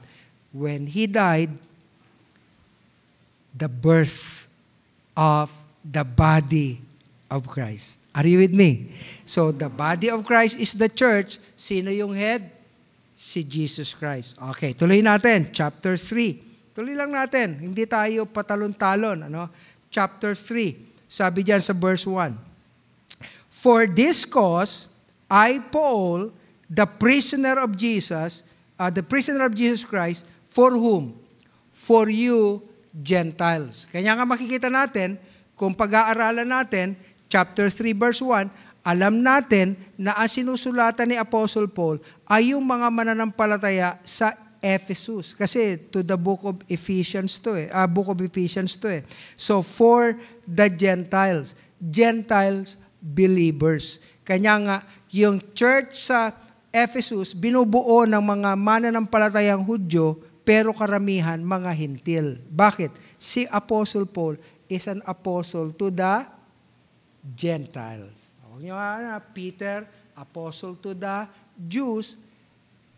When He died, the birth of the body of Christ. Are you with me? So the body of Christ is the church. Sino yung head? si Jesus Christ. Okay, tuloy natin. Chapter 3. Tuloy lang natin. Hindi tayo patalon-talon. Ano? Chapter 3. Sabi diyan sa verse 1. For this cause, I, Paul, the prisoner of Jesus, uh, the prisoner of Jesus Christ, for whom? For you, Gentiles. Kaya nga makikita natin, kung pag-aaralan natin, chapter 3, verse 1, alam natin na ang sinusulatan ni Apostle Paul ay yung mga mananampalataya sa Ephesus. Kasi to the book of Ephesians to eh. Uh, book of Ephesians to eh. So for the Gentiles. Gentiles believers. Kanya nga, yung church sa Ephesus, binubuo ng mga mananampalatayang Hudyo, pero karamihan mga hintil. Bakit? Si Apostle Paul is an apostle to the Gentiles. Huwag niyo na, Peter, apostle to the Jews.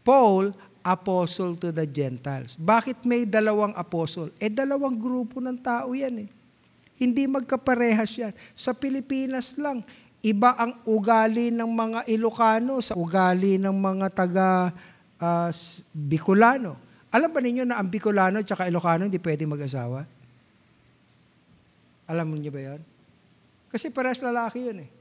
Paul, apostle to the Gentiles. Bakit may dalawang apostle? Eh, dalawang grupo ng tao yan eh. Hindi magkaparehas yan. Sa Pilipinas lang, iba ang ugali ng mga Ilocano sa ugali ng mga taga uh, Bicolano. Alam ba ninyo na ang Bicolano at Ilocano hindi pwede mag-asawa? Alam mo niyo ba yan? Kasi parehas lalaki yun eh.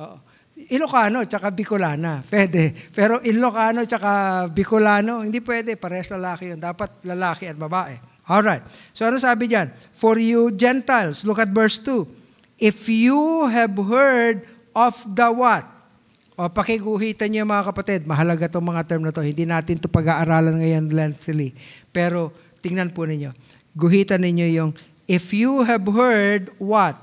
Oo. Ilocano tsaka Bicolana, pwede. Pero Ilocano tsaka Bicolano, hindi pwede. Parehas lalaki yun. Dapat lalaki at babae. Alright. So ano sabi diyan? For you Gentiles, look at verse 2. If you have heard of the what? O pakiguhitan niyo mga kapatid, mahalaga itong mga term na to. Hindi natin to pag-aaralan ngayon lengthily. Pero tingnan po ninyo. Guhitan ninyo yung if you have heard what?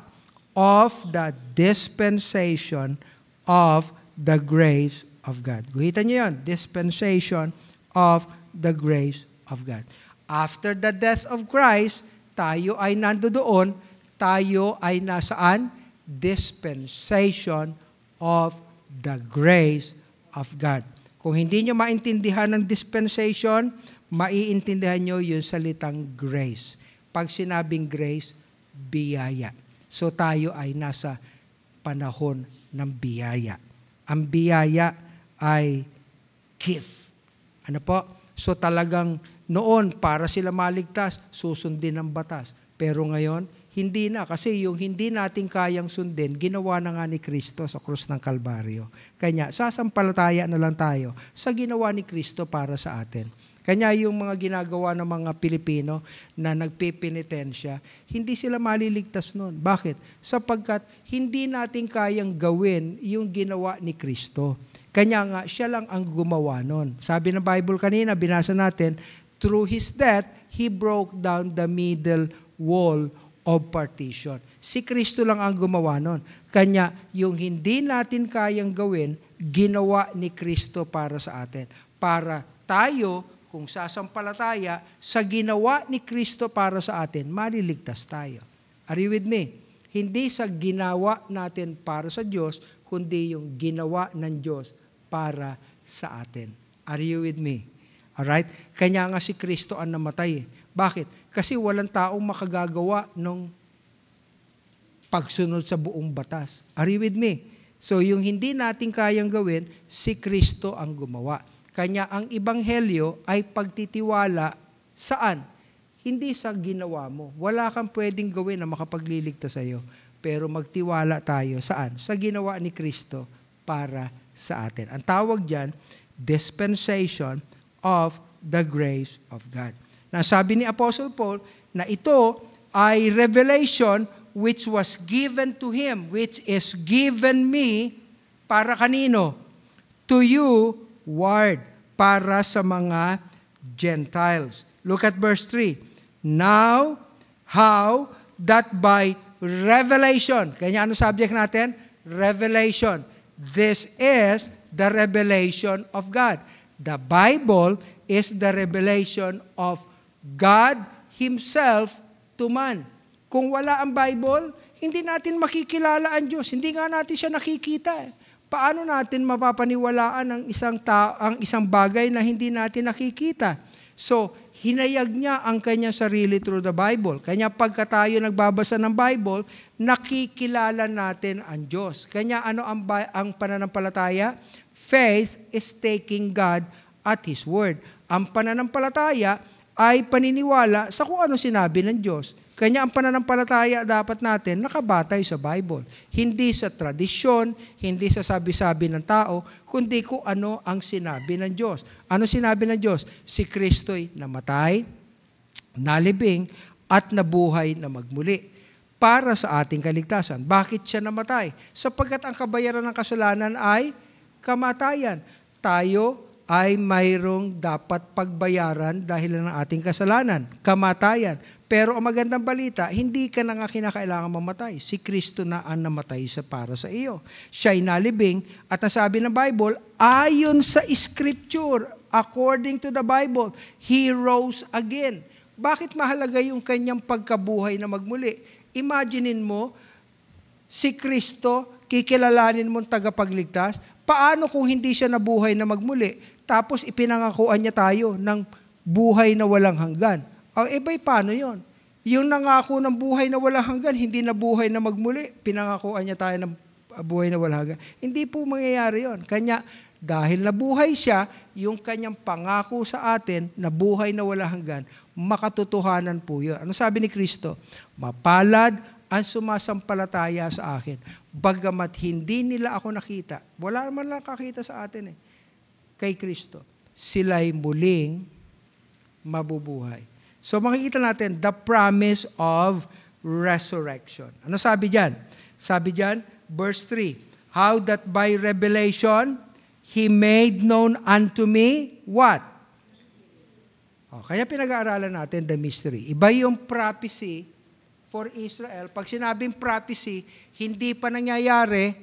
of the dispensation of the grace of God. Guhitan niyo yun, dispensation of the grace of God. After the death of Christ, tayo ay nandoon, tayo ay nasaan? Dispensation of the grace of God. Kung hindi nyo maintindihan ng dispensation, maiintindihan nyo yung salitang grace. Pag sinabing grace, biyaya. So tayo ay nasa panahon ng biyaya. Ang biyaya ay gift. Ano po? So talagang noon, para sila maligtas, susundin ang batas. Pero ngayon, hindi na. Kasi yung hindi natin kayang sundin, ginawa na nga ni Kristo sa krus ng Kalbaryo. Kanya, sasampalataya na lang tayo sa ginawa ni Kristo para sa atin. Kanya yung mga ginagawa ng mga Pilipino na nagpipinitensya, hindi sila maliligtas noon. Bakit? Sapagkat hindi natin kayang gawin yung ginawa ni Kristo. Kanya nga, siya lang ang gumawa noon. Sabi ng Bible kanina, binasa natin, through his death, he broke down the middle wall of partition. Si Kristo lang ang gumawa noon. Kanya, yung hindi natin kayang gawin, ginawa ni Kristo para sa atin. Para tayo kung sasampalataya sa ginawa ni Kristo para sa atin, maliligtas tayo. Are you with me? Hindi sa ginawa natin para sa Diyos, kundi yung ginawa ng Diyos para sa atin. Are you with me? Alright? Kanya nga si Kristo ang namatay. Bakit? Kasi walang taong makagagawa ng pagsunod sa buong batas. Are you with me? So yung hindi natin kayang gawin, si Kristo ang gumawa. Kanya ang ibanghelyo ay pagtitiwala saan? Hindi sa ginawa mo. Wala kang pwedeng gawin na makapagliligtas sa iyo. Pero magtiwala tayo saan? Sa ginawa ni Kristo para sa atin. Ang tawag diyan, dispensation of the grace of God. Nasabi ni Apostle Paul na ito ay revelation which was given to him, which is given me para kanino? To you word para sa mga Gentiles. Look at verse 3. Now, how that by revelation, kanya ano subject natin? Revelation. This is the revelation of God. The Bible is the revelation of God Himself to man. Kung wala ang Bible, hindi natin makikilala ang Diyos. Hindi nga natin siya nakikita. Eh paano natin mapapaniwalaan ang isang tao, ang isang bagay na hindi natin nakikita? So, hinayag niya ang kanya sarili through the Bible. Kanya pagka tayo nagbabasa ng Bible, nakikilala natin ang Diyos. Kanya ano ang, ang pananampalataya? Faith is taking God at His Word. Ang pananampalataya ay paniniwala sa kung ano sinabi ng Diyos. Kanya ang pananampalataya dapat natin nakabatay sa Bible. Hindi sa tradisyon, hindi sa sabi-sabi ng tao, kundi kung ano ang sinabi ng Diyos. Ano sinabi ng Diyos? Si Kristo'y namatay, nalibing, at nabuhay na magmuli para sa ating kaligtasan. Bakit siya namatay? Sapagkat ang kabayaran ng kasalanan ay kamatayan. Tayo ay mayroong dapat pagbayaran dahil ng ating kasalanan, kamatayan. Pero ang magandang balita, hindi ka na nga kinakailangan mamatay. Si Kristo na ang namatay sa para sa iyo. Siya'y nalibing at nasabi ng Bible, ayon sa Scripture, according to the Bible, He rose again. Bakit mahalaga yung kanyang pagkabuhay na magmuli? Imaginin mo, si Kristo, kikilalanin mong tagapagligtas, paano kung hindi siya nabuhay na magmuli? Tapos ipinangakoan niya tayo ng buhay na walang hanggan. Ang iba'y paano yon? Yung nangako ng buhay na walang hanggan, hindi na buhay na magmuli, pinangakoan niya tayo ng buhay na walang hanggan. Hindi po mangyayari yon. Kanya, dahil nabuhay siya, yung kanyang pangako sa atin na buhay na walang hanggan, makatotohanan po yun. Ano sabi ni Kristo? Mapalad ang sumasampalataya sa akin. Bagamat hindi nila ako nakita, wala naman lang kakita sa atin eh kay Kristo, sila'y muling mabubuhay. So makikita natin, the promise of resurrection. Ano sabi diyan? Sabi diyan, verse 3, How that by revelation, He made known unto me, what? Oh, kaya pinag-aaralan natin the mystery. Iba yung prophecy for Israel. Pag sinabing prophecy, hindi pa nangyayari,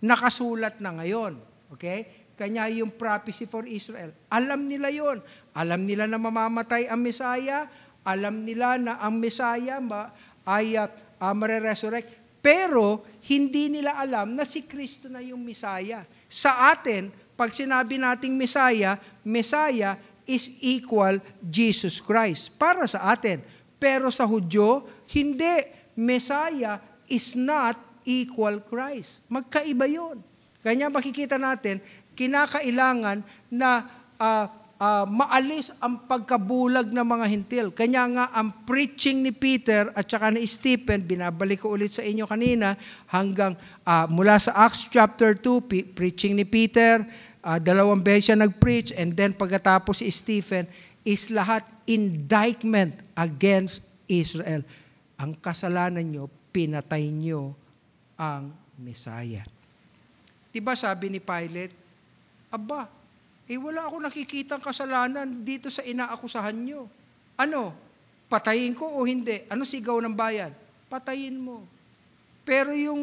nakasulat na ngayon. Okay? Kanya yung prophecy for Israel. Alam nila yon. Alam nila na mamamatay ang Messiah. Alam nila na ang Messiah ay uh, ah, uh, ah, resurrect Pero hindi nila alam na si Kristo na yung Messiah. Sa atin, pag sinabi nating Messiah, Messiah is equal Jesus Christ para sa atin. Pero sa Hudyo, hindi. Messiah is not equal Christ. Magkaiba yon. Kanya makikita natin kinakailangan na uh, uh, maalis ang pagkabulag ng mga hintil. Kanya nga ang preaching ni Peter at saka ni Stephen, binabalik ko ulit sa inyo kanina, hanggang uh, mula sa Acts chapter 2, preaching ni Peter, uh, dalawang beses siya nag-preach, and then pagkatapos si Stephen, is lahat indictment against Israel. Ang kasalanan nyo, pinatay nyo ang Messiah. Diba sabi ni Pilate, Aba, eh wala ako nakikitang kasalanan dito sa inaakusahan nyo. Ano? Patayin ko o hindi? Ano sigaw ng bayan? Patayin mo. Pero yung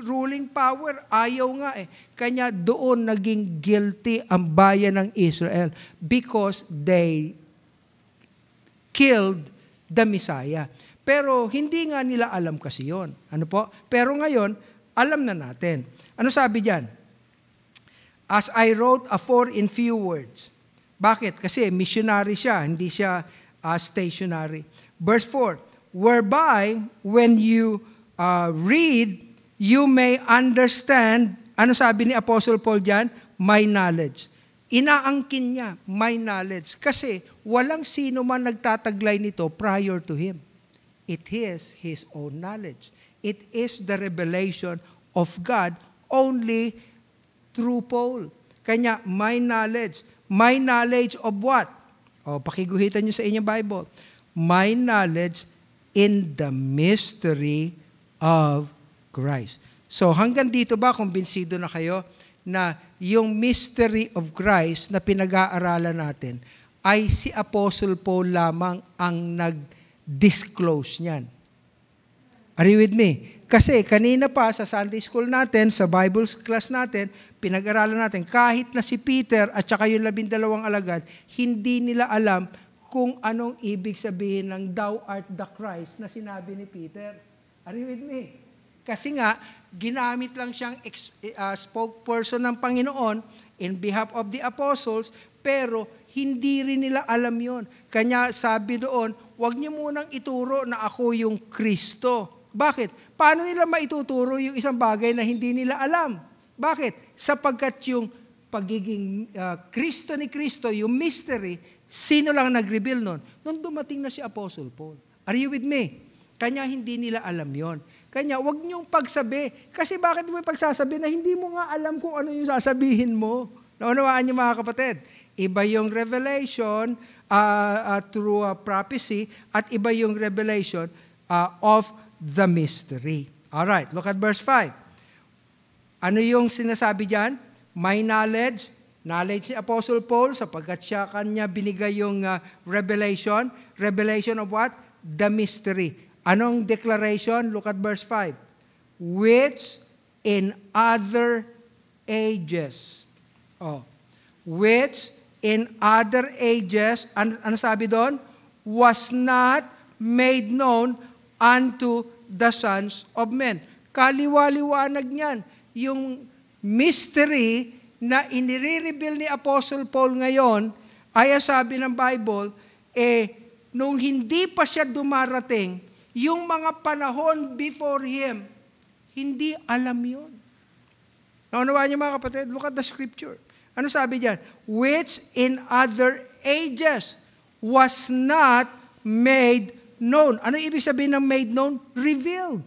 ruling power, ayaw nga eh. Kanya doon naging guilty ang bayan ng Israel because they killed the Messiah. Pero hindi nga nila alam kasi yon. Ano po? Pero ngayon, alam na natin. Ano sabi diyan? As I wrote a four in few words. Bakit? Kasi missionary siya, hindi siya uh, stationary. Verse 4, whereby when you uh, read, you may understand, ano sabi ni Apostle Paul dyan? My knowledge. Inaangkin niya, my knowledge. Kasi walang sino man nagtataglay nito prior to him. It is his own knowledge. It is the revelation of God only through Paul. Kanya, my knowledge. My knowledge of what? O, pakiguhitan nyo sa inyong Bible. My knowledge in the mystery of Christ. So hanggang dito ba kumbinsido na kayo na yung mystery of Christ na pinag-aaralan natin ay si Apostle Paul lamang ang nag-disclose niyan. Are you with me? Kasi kanina pa sa Sunday school natin, sa Bible class natin, pinag-aralan natin, kahit na si Peter at saka yung labindalawang alagad, hindi nila alam kung anong ibig sabihin ng thou art the Christ na sinabi ni Peter. Are you with me? Kasi nga, ginamit lang siyang ex- uh, spokesperson ng Panginoon in behalf of the apostles, pero hindi rin nila alam yon. Kanya sabi doon, wag niyo munang ituro na ako yung Kristo. Bakit? Paano nila maituturo yung isang bagay na hindi nila alam? Bakit? Sapagkat yung pagiging uh, Kristo ni Kristo, yung mystery, sino lang nag-reveal nun? Nung dumating na si Apostle Paul. Are you with me? Kanya hindi nila alam yon. Kanya, wag niyong pagsabi. Kasi bakit mo pagsasabi na hindi mo nga alam kung ano yung sasabihin mo? Naunawaan niyo mga kapatid, iba yung revelation uh, uh, through a prophecy at iba yung revelation uh, of the mystery. All right, look at verse 5. Ano yung sinasabi diyan? My knowledge, knowledge ni Apostle Paul sapagkat siya kanya binigay yung uh, revelation. Revelation of what? The mystery. Anong declaration? Look at verse 5. Which in other ages. Oh. Which in other ages, an ano sabi doon? Was not made known unto the sons of men. Kaliwaliwanag niyan. Yung mystery na inireveal ni Apostle Paul ngayon, ay sabi ng Bible, eh, nung hindi pa siya dumarating, yung mga panahon before him, hindi alam yun. Naunawa niyo mga kapatid, look at the scripture. Ano sabi diyan? Which in other ages was not made known. Ano ibig sabihin ng made known? Revealed.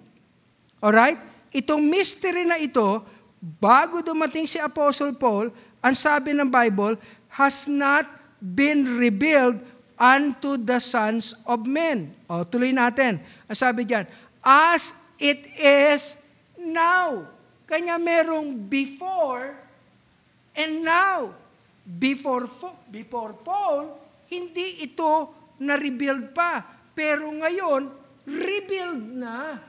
Alright? Itong mystery na ito, bago dumating si Apostle Paul, ang sabi ng Bible, has not been revealed unto the sons of men. O, tuloy natin. Ang sabi diyan, as it is now. Kanya merong before and now. Before, before Paul, hindi ito na-rebuild pa. Pero ngayon, rebuild na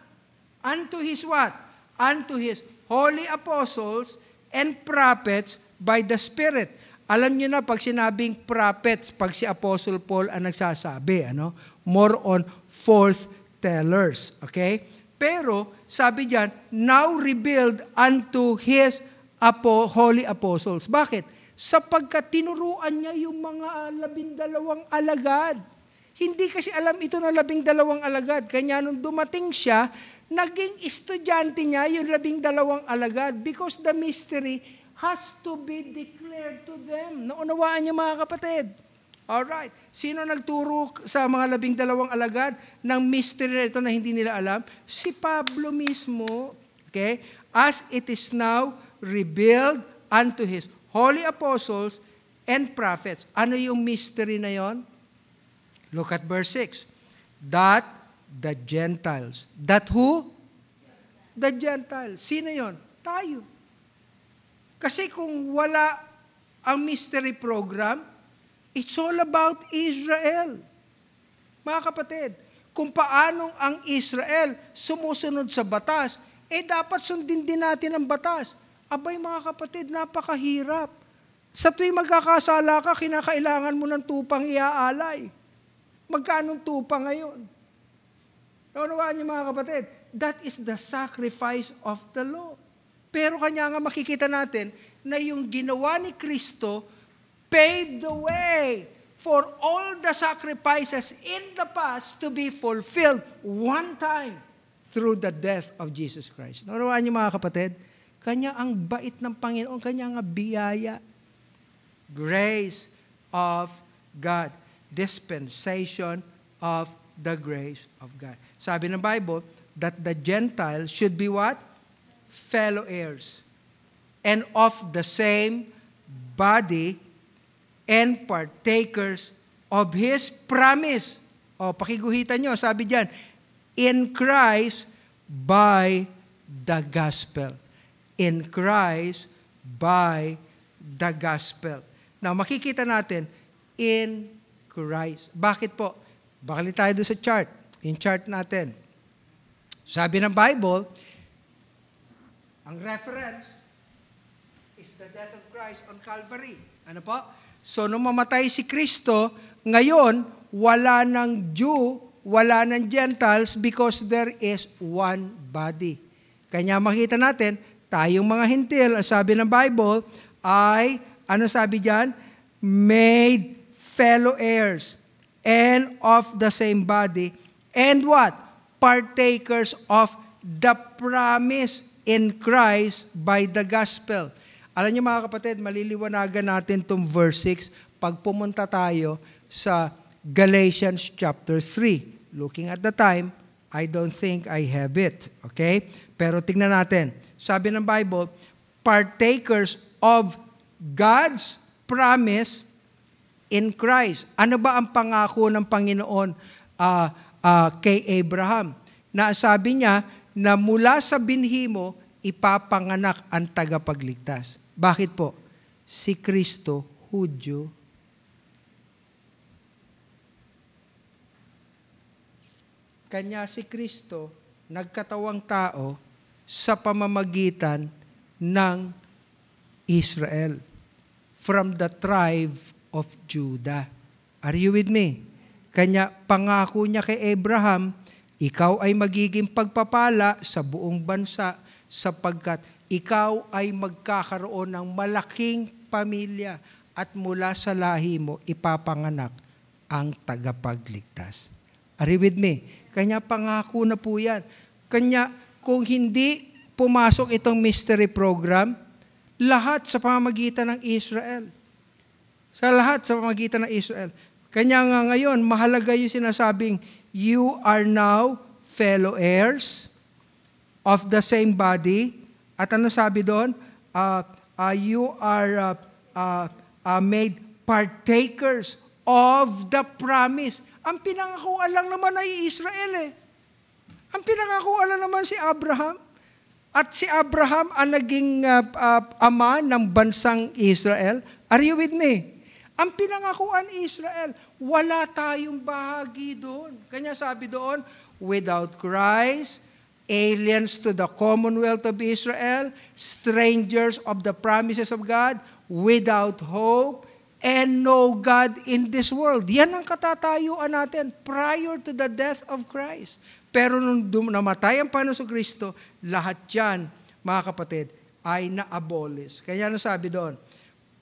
unto His what? Unto His holy apostles and prophets by the Spirit. Alam niyo na pag sinabing prophets, pag si Apostle Paul ang nagsasabi, ano? More on forth tellers, okay? Pero sabi diyan, now rebuild unto his apo, holy apostles. Bakit? Sapagkat tinuruan niya yung mga labindalawang alagad hindi kasi alam ito ng labing dalawang alagad. Kanya nung dumating siya, naging estudyante niya yung labing dalawang alagad because the mystery has to be declared to them. Naunawaan niyo mga kapatid. All right. Sino nagturo sa mga labing dalawang alagad ng mystery na ito na hindi nila alam? Si Pablo mismo. Okay? As it is now revealed unto his holy apostles and prophets. Ano yung mystery na yon? Look at verse 6. That the Gentiles. That who? The Gentiles. Sino yon? Tayo. Kasi kung wala ang mystery program, it's all about Israel. Mga kapatid, kung paanong ang Israel sumusunod sa batas, eh dapat sundin din natin ang batas. Abay mga kapatid, napakahirap. Sa tuwing magkakasala ka, kinakailangan mo ng tupang iaalay. Magkano tupa ngayon? Naunawaan niyo mga kapatid, that is the sacrifice of the law. Pero kanya nga makikita natin na yung ginawa ni Kristo paved the way for all the sacrifices in the past to be fulfilled one time through the death of Jesus Christ. Naunawaan niyo mga kapatid, kanya ang bait ng Panginoon, kanya nga biyaya, grace of God dispensation of the grace of God. Sabi ng Bible, that the Gentiles should be what? Fellow heirs. And of the same body and partakers of His promise. O, pakiguhitan nyo, sabi diyan, in Christ by the gospel. In Christ by the gospel. Now, makikita natin, in rise. Bakit po? Bakit tayo doon sa chart. In chart natin. Sabi ng Bible, ang reference is the death of Christ on Calvary. Ano po? So, nung mamatay si Kristo, ngayon, wala ng Jew, wala ng Gentiles because there is one body. Kanya makita natin, tayong mga hintil, ang sabi ng Bible, ay, ano sabi diyan? Made fellow heirs and of the same body, and what? Partakers of the promise in Christ by the gospel. Alam niyo mga kapatid, maliliwanagan natin itong verse 6 pag pumunta tayo sa Galatians chapter 3. Looking at the time, I don't think I have it. Okay? Pero tingnan natin. Sabi ng Bible, partakers of God's promise in Christ. Ano ba ang pangako ng Panginoon uh, uh, kay Abraham? Na sabi niya na mula sa binhi mo, ipapanganak ang tagapagligtas. Bakit po? Si Kristo, Hudyo, Kanya si Kristo, nagkatawang tao sa pamamagitan ng Israel from the tribe of Judah. Are you with me? Kanya pangako niya kay Abraham, ikaw ay magiging pagpapala sa buong bansa sapagkat ikaw ay magkakaroon ng malaking pamilya at mula sa lahi mo ipapanganak ang tagapagligtas. Are you with me? Kanya pangako na po yan. Kanya, kung hindi pumasok itong mystery program, lahat sa pamagitan ng Israel – sa lahat, sa pamagitan ng Israel. Kanya nga ngayon, mahalaga yung sinasabing, you are now fellow heirs of the same body. At ano sabi doon? Uh, uh, you are uh, uh, uh, made partakers of the promise. Ang pinangakuan lang naman ay Israel eh. Ang pinangakuan lang naman si Abraham. At si Abraham ang naging uh, uh, ama ng bansang Israel. Are you with me? Ang pinangakuan Israel, wala tayong bahagi doon. Kanya sabi doon, without Christ, aliens to the commonwealth of Israel, strangers of the promises of God, without hope, and no God in this world. Yan ang katatayuan natin prior to the death of Christ. Pero nung namatay ang Panginoon Kristo, lahat yan, mga kapatid, ay na-abolish. Kaya ano sabi doon?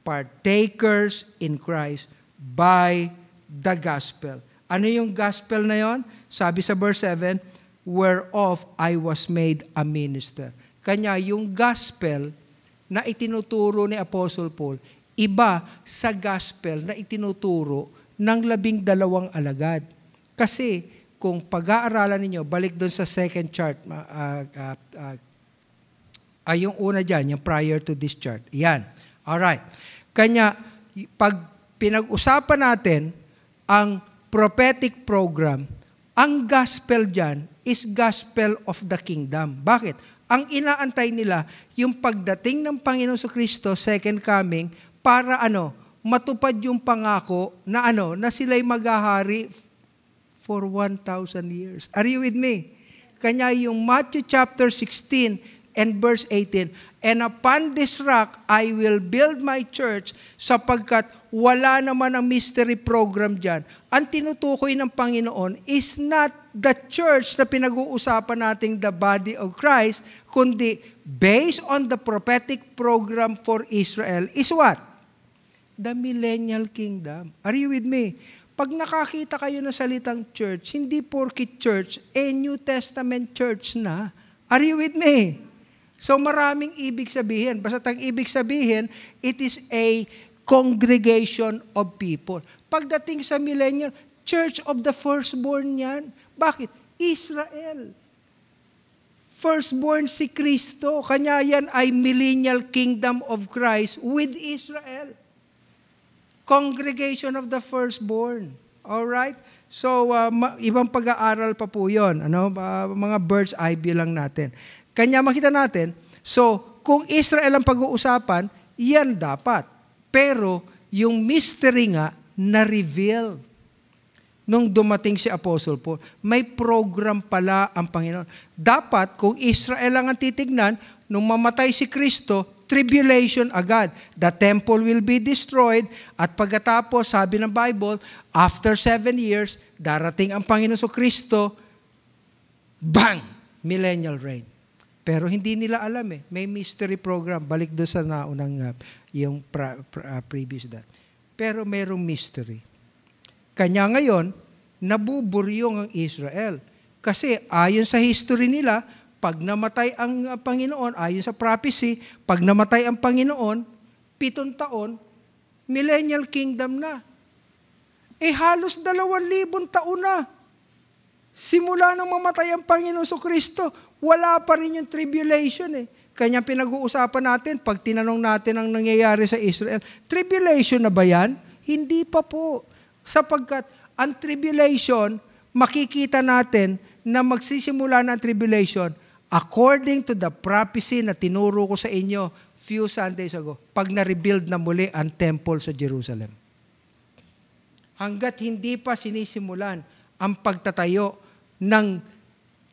partakers in Christ by the gospel. Ano yung gospel na yon? Sabi sa verse 7, whereof I was made a minister. Kanya, yung gospel na itinuturo ni Apostle Paul, iba sa gospel na itinuturo ng labing dalawang alagad. Kasi kung pag-aaralan ninyo, balik doon sa second chart, uh, uh, uh, uh, ay yung una dyan, yung prior to this chart. Yan. Alright. Kanya, pag pinag-usapan natin ang prophetic program, ang gospel dyan is gospel of the kingdom. Bakit? Ang inaantay nila, yung pagdating ng Panginoon sa Kristo, second coming, para ano, matupad yung pangako na ano, na sila'y maghahari for 1,000 years. Are you with me? Kanya yung Matthew chapter 16 and verse 18, And upon this rock, I will build my church sapagkat wala naman ang mystery program dyan. Ang tinutukoy ng Panginoon is not the church na pinag-uusapan nating the body of Christ, kundi based on the prophetic program for Israel is what? The millennial kingdom. Are you with me? Pag nakakita kayo ng salitang church, hindi porky church, a eh New Testament church na. Are you with me? So maraming ibig sabihin. Basta ang ibig sabihin, it is a congregation of people. Pagdating sa millennial, Church of the Firstborn yan. Bakit? Israel. Firstborn si Kristo. Kanya yan ay millennial kingdom of Christ with Israel. Congregation of the Firstborn. All right? So, uh, ibang pag-aaral pa po yun. Ano? Uh, mga bird's eye view lang natin. Kanya makita natin, so kung Israel ang pag-uusapan, yan dapat. Pero yung mystery nga na-reveal nung dumating si Apostle Paul. May program pala ang Panginoon. Dapat kung Israel lang ang titignan, nung mamatay si Kristo, tribulation agad. The temple will be destroyed. At pagkatapos, sabi ng Bible, after seven years, darating ang Panginoon so Kristo, bang! Millennial reign. Pero hindi nila alam eh. May mystery program. Balik doon sa naunang uh, yung pra, pra, uh, previous that. Pero merong mystery. Kanya ngayon, nabuburyong ang Israel. Kasi ayon sa history nila, pag namatay ang uh, Panginoon, ayon sa prophecy, pag namatay ang Panginoon, pitong taon, millennial kingdom na. Eh halos dalawang libon taon na Simula nang mamatay ang Panginoon so Kristo, wala pa rin yung tribulation eh. Kanya pinag-uusapan natin, pag tinanong natin ang nangyayari sa Israel, tribulation na ba yan? Hindi pa po. Sapagkat ang tribulation, makikita natin na magsisimula na ang tribulation according to the prophecy na tinuro ko sa inyo few Sundays ago, pag na-rebuild na muli ang temple sa Jerusalem. Hanggat hindi pa sinisimulan ang pagtatayo ng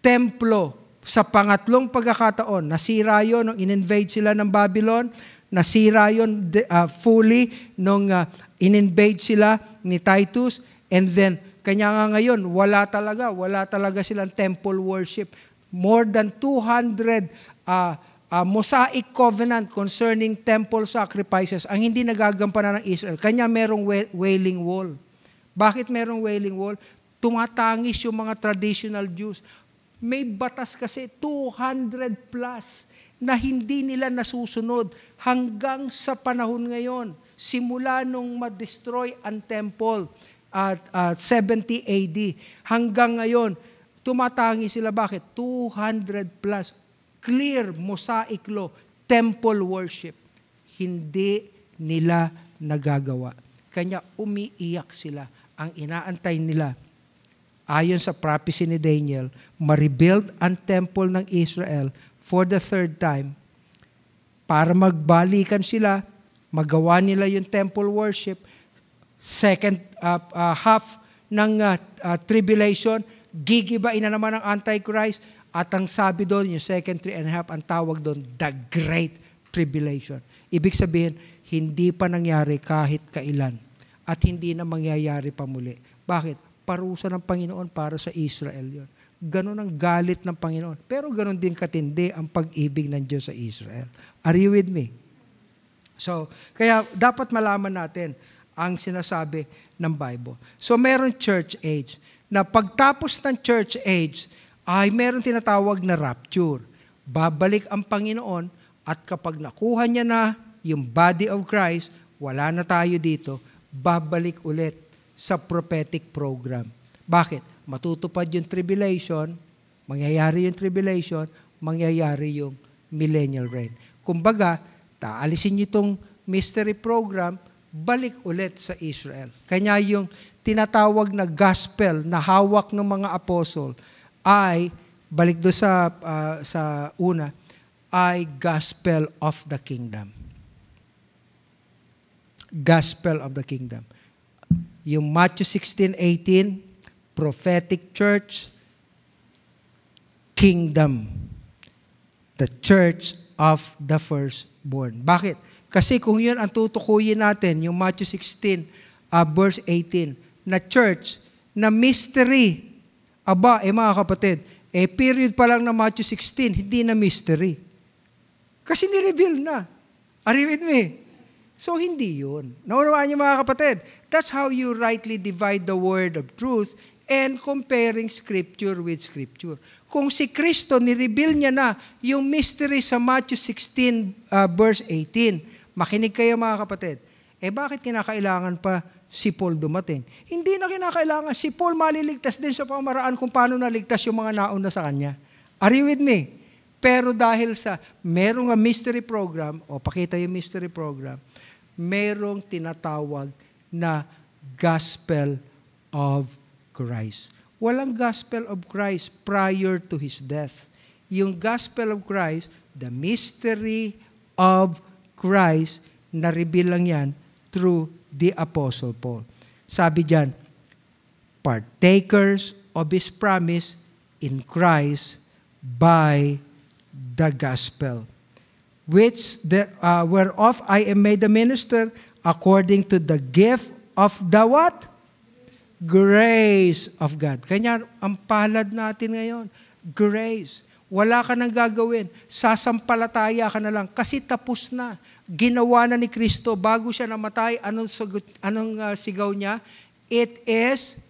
templo sa pangatlong pagkakataon. Nasira yon nung in-invade sila ng Babylon. Nasira yon uh, ah, fully nung uh, in-invade sila ni Titus. And then, kanya nga ngayon, wala talaga, wala talaga silang temple worship. More than 200 uh, uh, Mosaic covenant concerning temple sacrifices ang hindi nagagampanan ng Israel. Kanya merong wailing wall. Bakit merong wailing wall? tumatangis yung mga traditional Jews. May batas kasi 200 plus na hindi nila nasusunod hanggang sa panahon ngayon. Simula nung ma-destroy ang temple at uh, 70 AD hanggang ngayon, tumatangi sila. Bakit? 200 plus. Clear mosaic law. Temple worship. Hindi nila nagagawa. Kanya umiiyak sila. Ang inaantay nila ayon sa prophecy ni Daniel, ma-rebuild ang temple ng Israel for the third time para magbalikan sila, magawa nila yung temple worship. Second uh, uh, half ng uh, uh, tribulation, gigibain na naman ang Antichrist at ang sabi doon, yung second three and a half, ang tawag doon, the Great Tribulation. Ibig sabihin, hindi pa nangyari kahit kailan at hindi na mangyayari pa muli. Bakit? parusa ng Panginoon para sa Israel yon. Ganon ang galit ng Panginoon. Pero ganon din katindi ang pag-ibig ng Diyos sa Israel. Are you with me? So, kaya dapat malaman natin ang sinasabi ng Bible. So, meron church age. Na pagtapos ng church age, ay meron tinatawag na rapture. Babalik ang Panginoon at kapag nakuha niya na yung body of Christ, wala na tayo dito, babalik ulit sa prophetic program. Bakit? Matutupad yung tribulation, mangyayari yung tribulation, mangyayari yung millennial reign. Kumbaga, taalisin niyo itong mystery program, balik ulit sa Israel. Kanya yung tinatawag na gospel na hawak ng mga apostol ay, balik do sa, uh, sa una, ay gospel of the kingdom. Gospel of the kingdom yung Matthew 16:18, prophetic church, kingdom. The church of the firstborn. Bakit? Kasi kung yun ang tutukuyin natin, yung Matthew 16, uh, ah, verse 18, na church, na mystery. Aba, eh mga kapatid, eh period pa lang ng Matthew 16, hindi na mystery. Kasi ni-reveal na. Are you with me? So, hindi yun. Naunawaan niyo mga kapatid, that's how you rightly divide the word of truth and comparing scripture with scripture. Kung si Kristo, ni-reveal niya na yung mystery sa Matthew 16 uh, ah, verse 18. Makinig kayo mga kapatid. Eh bakit kinakailangan pa si Paul dumating? Hindi na kinakailangan. Si Paul maliligtas din sa pamaraan kung paano naligtas yung mga nauna sa kanya. Are you with me? Pero dahil sa merong mystery program, o pakita yung mystery program, merong tinatawag na gospel of Christ. Walang gospel of Christ prior to His death. Yung gospel of Christ, the mystery of Christ, na-reveal lang yan through the Apostle Paul. Sabi diyan, partakers of His promise in Christ by the gospel, which the, uh, whereof I am made a minister according to the gift of the what? Grace of God. Kanya, ang palad natin ngayon, grace. Wala ka nang gagawin. Sasampalataya ka na lang kasi tapos na. Ginawa na ni Kristo bago siya namatay. Anong, sagot, anong uh, sigaw niya? It is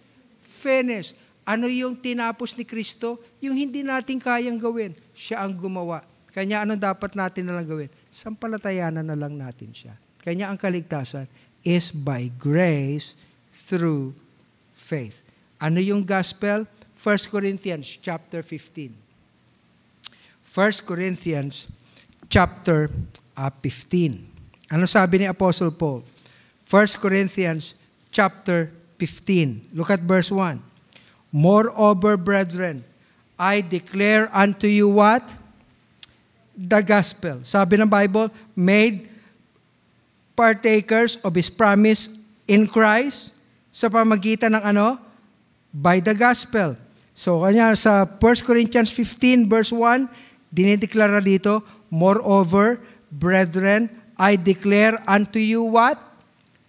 finished ano yung tinapos ni Kristo? Yung hindi natin kayang gawin, siya ang gumawa. Kanya ano dapat natin na lang gawin? Sampalatayanan na lang natin siya. Kanya ang kaligtasan is by grace through faith. Ano yung gospel? 1 Corinthians chapter 15. 1 Corinthians chapter 15. Ah, ano sabi ni Apostle Paul? 1 Corinthians chapter 15. Look at verse 1. Moreover, brethren, I declare unto you what? The gospel. Sabi ng Bible, made partakers of His promise in Christ sa pamagitan ng ano? By the gospel. So, kanya sa 1 Corinthians 15 verse 1, dinideklara dito, Moreover, brethren, I declare unto you what?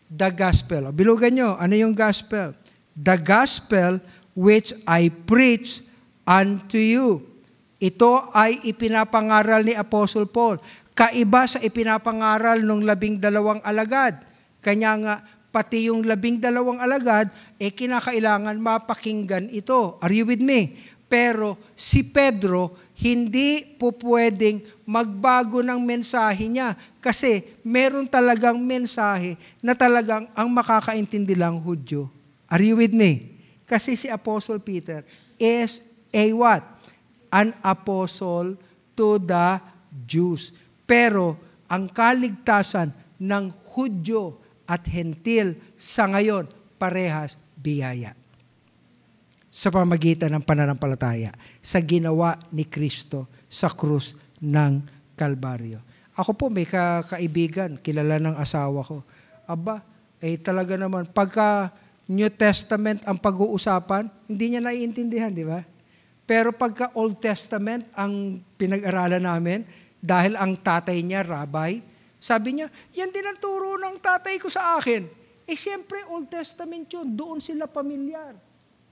The gospel. Bilugan nyo, ano yung gospel? The gospel which I preach unto you. Ito ay ipinapangaral ni Apostle Paul. Kaiba sa ipinapangaral ng labing dalawang alagad. Kanya nga, pati yung labing dalawang alagad, eh kinakailangan mapakinggan ito. Are you with me? Pero si Pedro, hindi po pwedeng magbago ng mensahe niya kasi meron talagang mensahe na talagang ang makakaintindi lang Hudyo. Are you with me? Kasi si Apostle Peter is a what? An apostle to the Jews. Pero ang kaligtasan ng Hudyo at Hentil sa ngayon, parehas biyaya sa pamagitan ng pananampalataya sa ginawa ni Kristo sa krus ng Kalbaryo. Ako po may ka- kaibigan, kilala ng asawa ko. Aba, eh talaga naman, pagka New Testament ang pag-uusapan, hindi niya naiintindihan, di ba? Pero pagka Old Testament ang pinag-aralan namin, dahil ang tatay niya, rabbi, sabi niya, yan din ang turo ng tatay ko sa akin. Eh siyempre, Old Testament yun, doon sila pamilyar.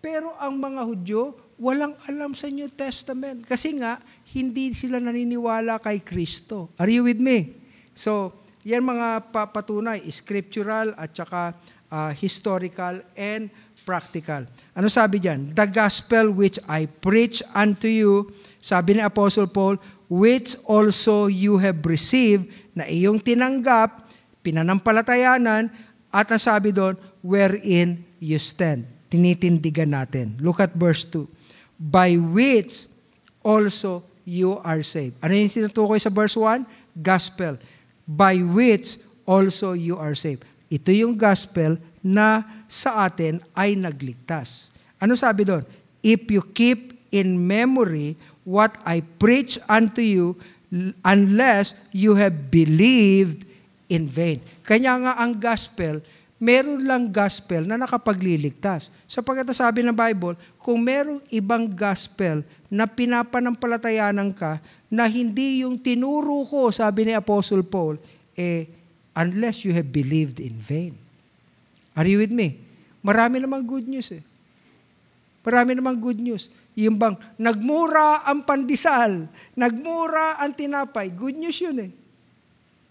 Pero ang mga Hudyo, walang alam sa New Testament. Kasi nga, hindi sila naniniwala kay Kristo. Are you with me? So, yan mga papatunay, scriptural at saka uh, historical, and practical. Ano sabi diyan? The gospel which I preach unto you, sabi ni Apostle Paul, which also you have received, na iyong tinanggap, pinanampalatayanan, at nasabi doon, wherein you stand. Tinitindigan natin. Look at verse 2. By which also you are saved. Ano yung sinutukoy sa verse 1? Gospel. By which also you are saved. Ito yung gospel na sa atin ay nagligtas. Ano sabi doon? If you keep in memory what I preach unto you, unless you have believed in vain. Kanya nga ang gospel, meron lang gospel na nakapagliligtas. Sapagkat sabi ng Bible, kung merong ibang gospel na pinapanampalatayanan ka na hindi yung tinuro ko, sabi ni Apostle Paul, eh, unless you have believed in vain. Are you with me? Marami namang good news eh. Marami namang good news. Yung bang, nagmura ang pandesal, nagmura ang tinapay, good news yun eh.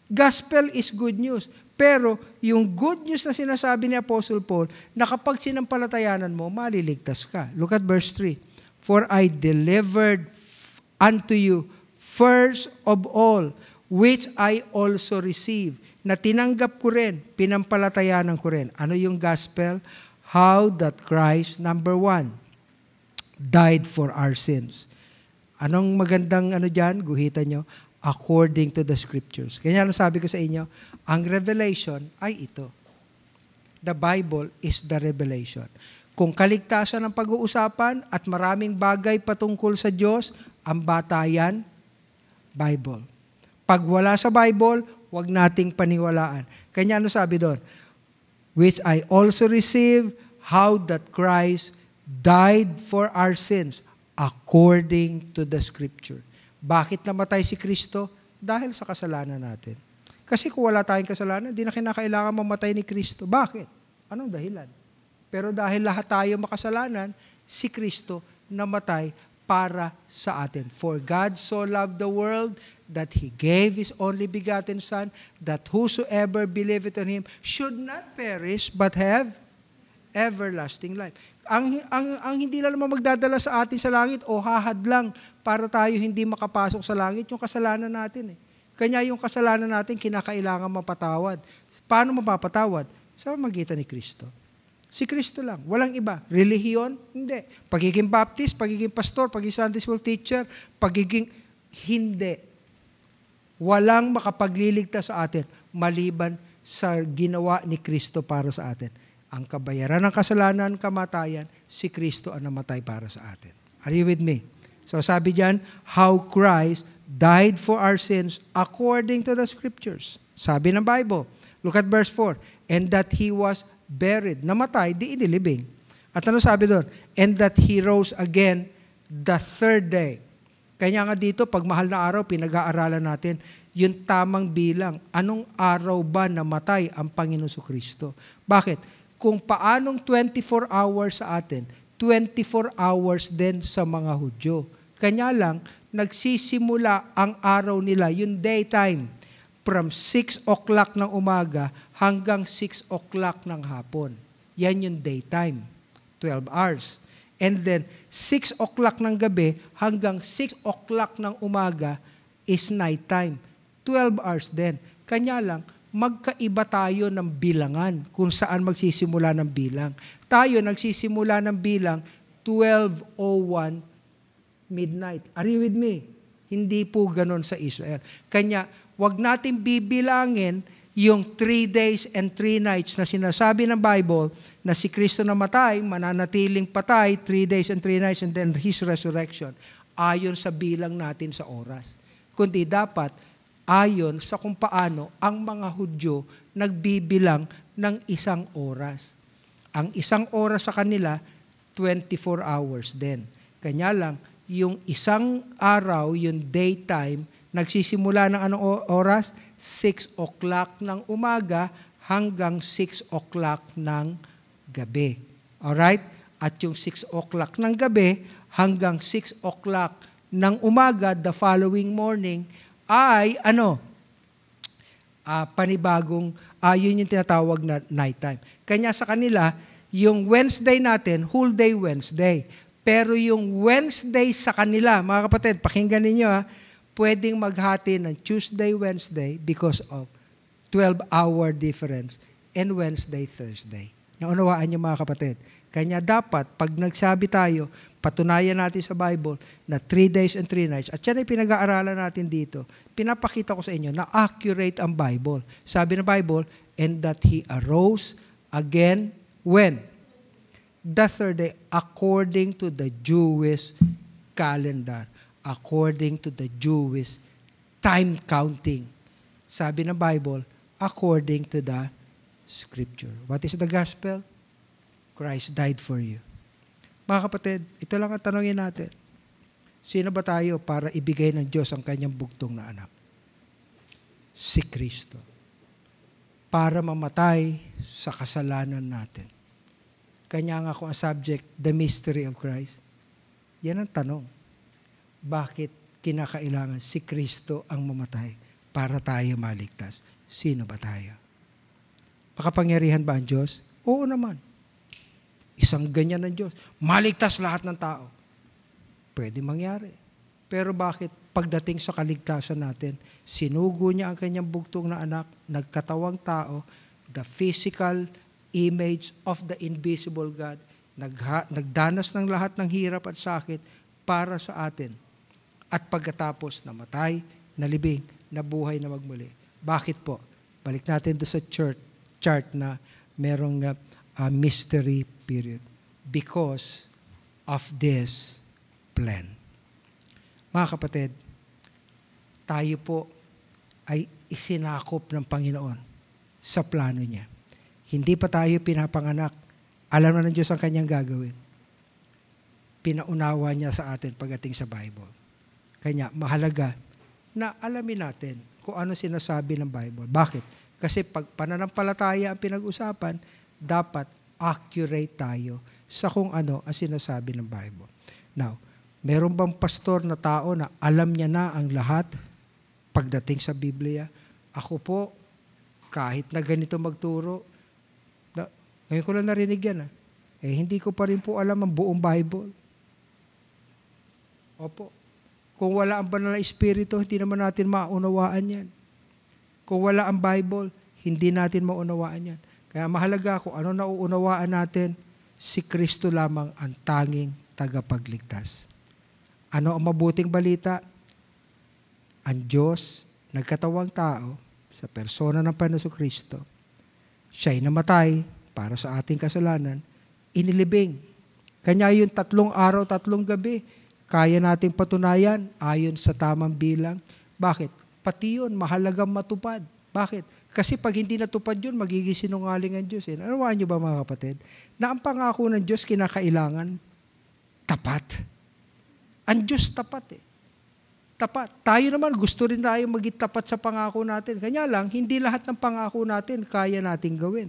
Gospel is good news. Pero yung good news na sinasabi ni Apostle Paul, na kapag sinampalatayanan mo, maliligtas ka. Look at verse 3. For I delivered unto you first of all, which I also received, na tinanggap ko rin, pinampalatayanan ko rin. Ano yung gospel? How that Christ, number one, died for our sins. Anong magandang ano dyan? Guhitan nyo. According to the scriptures. Kanya ano sabi ko sa inyo, ang revelation ay ito. The Bible is the revelation. Kung kaligtasan ang pag-uusapan at maraming bagay patungkol sa Diyos, ang batayan, Bible. Pag wala sa Bible, Huwag nating paniwalaan. Kanya ano sabi doon? Which I also receive how that Christ died for our sins according to the Scripture. Bakit namatay si Kristo? Dahil sa kasalanan natin. Kasi kung wala tayong kasalanan, di na kinakailangan mamatay ni Kristo. Bakit? Anong dahilan? Pero dahil lahat tayo makasalanan, si Kristo namatay para sa atin. For God so loved the world that He gave His only begotten Son, that whosoever believeth on Him should not perish, but have everlasting life. Ang, ang, ang hindi lang naman magdadala sa atin sa langit o hahadlang para tayo hindi makapasok sa langit, yung kasalanan natin eh. Kanya yung kasalanan natin kinakailangan mapatawad. Paano mapapatawad? Sa magitan ni Kristo. Si Kristo lang. Walang iba. Relihiyon? Hindi. Pagiging Baptist, pagiging pastor, pagiging Sunday school teacher, pagiging... Hindi. Walang makapagliligtas sa atin maliban sa ginawa ni Kristo para sa atin. Ang kabayaran ng kasalanan, kamatayan, si Kristo ang namatay para sa atin. Are you with me? So sabi diyan, how Christ died for our sins according to the scriptures. Sabi ng Bible. Look at verse 4. And that he was buried. Namatay, di inilibing. At ano sabi doon? And that he rose again the third day. Kanya nga dito, pag mahal na araw, pinag-aaralan natin yung tamang bilang. Anong araw ba namatay ang Panginoon Kristo? Bakit? Kung paanong 24 hours sa atin, 24 hours din sa mga Hudyo. Kanya lang, nagsisimula ang araw nila, yung daytime, from 6 o'clock ng umaga hanggang 6 o'clock ng hapon. Yan yung daytime, 12 hours. And then, 6 o'clock ng gabi hanggang 6 o'clock ng umaga is night time. 12 hours din. Kanya lang, magkaiba tayo ng bilangan kung saan magsisimula ng bilang. Tayo nagsisimula ng bilang 12.01 midnight. Are you with me? Hindi po ganon sa Israel. Kanya, wag natin bibilangin yung three days and three nights na sinasabi ng Bible na si Kristo namatay, mananatiling patay, three days and three nights, and then His resurrection, ayon sa bilang natin sa oras. Kundi dapat ayon sa kung paano ang mga Hudyo nagbibilang ng isang oras. Ang isang oras sa kanila, 24 hours din. Kanya lang, yung isang araw, yung daytime, nagsisimula ng anong oras? 6 o'clock ng umaga hanggang 6 o'clock ng gabi. Alright? At yung 6 o'clock ng gabi hanggang 6 o'clock ng umaga the following morning ay ano? Uh, panibagong, uh, yun yung tinatawag na nighttime. Kanya sa kanila, yung Wednesday natin, whole day Wednesday. Pero yung Wednesday sa kanila, mga kapatid, pakinggan ninyo ha, ah, pwedeng maghati ng Tuesday, Wednesday because of 12-hour difference and Wednesday, Thursday. Naunawaan niyo mga kapatid. Kanya dapat, pag nagsabi tayo, patunayan natin sa Bible na three days and three nights. At yan ay pinag-aaralan natin dito. Pinapakita ko sa inyo na accurate ang Bible. Sabi ng Bible, and that He arose again when? The third day, according to the Jewish calendar according to the Jewish time counting. Sabi ng Bible, according to the Scripture. What is the gospel? Christ died for you. Mga kapatid, ito lang ang tanongin natin. Sino ba tayo para ibigay ng Diyos ang kanyang bugtong na anak? Si Kristo. Para mamatay sa kasalanan natin. Kanya nga kung ang subject, the mystery of Christ. Yan ang tanong bakit kinakailangan si Kristo ang mamatay para tayo maligtas? Sino ba tayo? Makapangyarihan ba ang Diyos? Oo naman. Isang ganyan ng Diyos. Maligtas lahat ng tao. Pwede mangyari. Pero bakit pagdating sa kaligtasan natin, sinugo niya ang kanyang bugtong na anak, nagkatawang tao, the physical image of the invisible God, nagha- nagdanas ng lahat ng hirap at sakit para sa atin at pagkatapos namatay, nalibing, nabuhay na magmuli. Bakit po? Balik natin do sa chart, chart na merong uh, uh, mystery period. Because of this plan. Mga kapatid, tayo po ay isinakop ng Panginoon sa plano niya. Hindi pa tayo pinapanganak. Alam na ng Diyos ang kanyang gagawin. Pinaunawa niya sa atin pagdating sa Bible. Kanya, mahalaga na alamin natin kung ano sinasabi ng Bible. Bakit? Kasi pag pananampalataya ang pinag-usapan, dapat accurate tayo sa kung ano ang sinasabi ng Bible. Now, meron bang pastor na tao na alam niya na ang lahat pagdating sa Biblia? Ako po, kahit na ganito magturo, na, ngayon ko lang narinig yan. Ah. Eh, hindi ko pa rin po alam ang buong Bible. Opo, kung wala ang banal na espiritu, hindi naman natin maunawaan yan. Kung wala ang Bible, hindi natin maunawaan yan. Kaya mahalaga kung ano nauunawaan natin, si Kristo lamang ang tanging tagapagligtas. Ano ang mabuting balita? Ang Diyos, nagkatawang tao, sa persona ng Panginoon Kristo, siya'y namatay para sa ating kasalanan, inilibing. Kanya yung tatlong araw, tatlong gabi, kaya nating patunayan ayon sa tamang bilang. Bakit? Pati yun, mahalagang matupad. Bakit? Kasi pag hindi natupad yun, magiging sinungaling ang Diyos. Eh. Anuwaan nyo ba mga kapatid? Na ang pangako ng Diyos kinakailangan tapat. Ang Diyos tapat eh. Tapat. Tayo naman, gusto rin tayo maging tapat sa pangako natin. Kanya lang, hindi lahat ng pangako natin kaya natin gawin.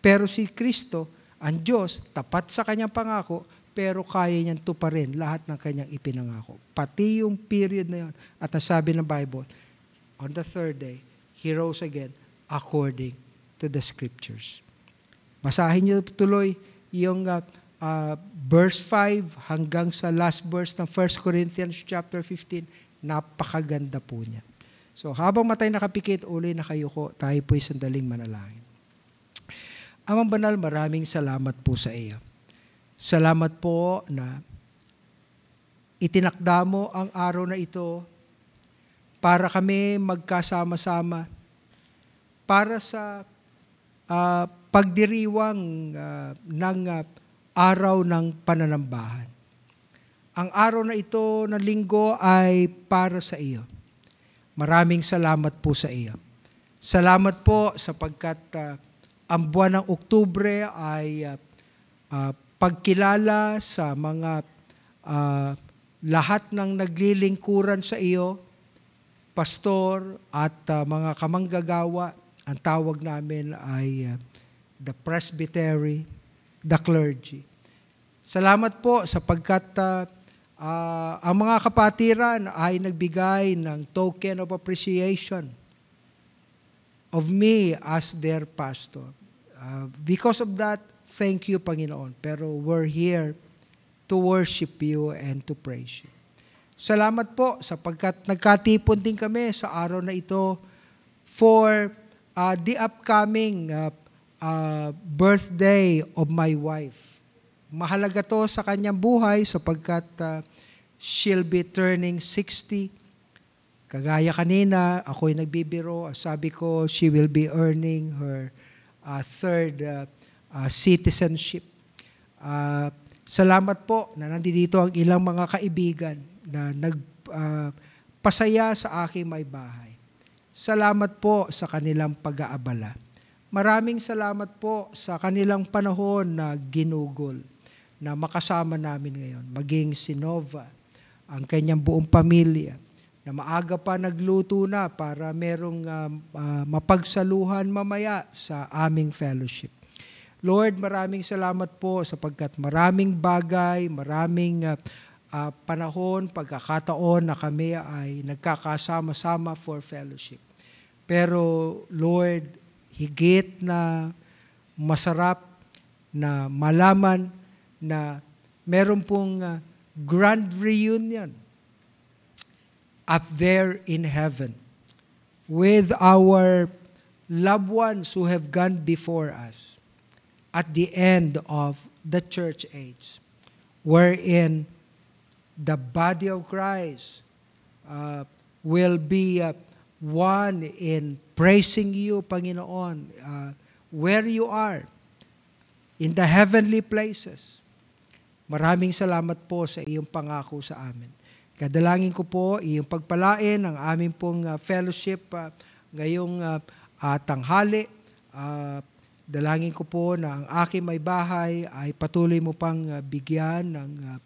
Pero si Kristo, ang Diyos, tapat sa kanyang pangako, pero kaya niyang tuparin lahat ng kanyang ipinangako. Pati yung period na yun. At nasabi ng Bible, on the third day, he rose again according to the scriptures. Masahin niyo tuloy yung uh, uh, verse 5 hanggang sa last verse ng 1 Corinthians chapter 15. Napakaganda po niya. So habang matay nakapikit, uli na kayo ko, tayo po'y sandaling manalangin. Amang banal, maraming salamat po sa iyo Salamat po na itinakda mo ang araw na ito para kami magkasama-sama para sa uh, pagdiriwang uh, ng uh, araw ng pananambahan. Ang araw na ito na linggo ay para sa iyo. Maraming salamat po sa iyo. Salamat po sapagkat uh, ang buwan ng Oktubre ay uh, uh, pagkilala sa mga uh, lahat ng naglilingkuran sa iyo, pastor at uh, mga kamanggagawa, ang tawag namin ay uh, the presbytery, the clergy. Salamat po sapagkat uh, uh, ang mga kapatiran ay nagbigay ng token of appreciation of me as their pastor. Uh, because of that, thank you, Panginoon. Pero we're here to worship you and to praise you. Salamat po sapagkat nagkatipon din kami sa araw na ito for uh, the upcoming uh, uh, birthday of my wife. Mahalaga to sa kanyang buhay sapagkat uh, she'll be turning 60. Kagaya kanina, ako'y nagbibiro. Sabi ko, she will be earning her uh, third uh, uh, citizenship. Uh, salamat po na nandito ang ilang mga kaibigan na nagpasaya uh, sa aking may bahay. Salamat po sa kanilang pag-aabala. Maraming salamat po sa kanilang panahon na ginugol na makasama namin ngayon, maging si Nova, ang kanyang buong pamilya, na maaga pa nagluto na para merong uh, uh, mapagsaluhan mamaya sa aming fellowship. Lord, maraming salamat po sapagkat maraming bagay, maraming uh, uh, panahon, pagkakataon na kami ay nagkakasama-sama for fellowship. Pero Lord, higit na masarap na malaman na meron pong uh, grand reunion up there in heaven with our loved ones who have gone before us at the end of the church age, wherein the body of Christ uh, will be uh, one in praising you, Panginoon, uh, where you are, in the heavenly places. Maraming salamat po sa iyong pangako sa amin. Kadalangin ko po iyong pagpalain ang aming pong uh, fellowship uh, ngayong uh, uh, tanghali. Uh, dalangin ko po na ang aking may bahay ay patuloy mo pang uh, bigyan ng uh,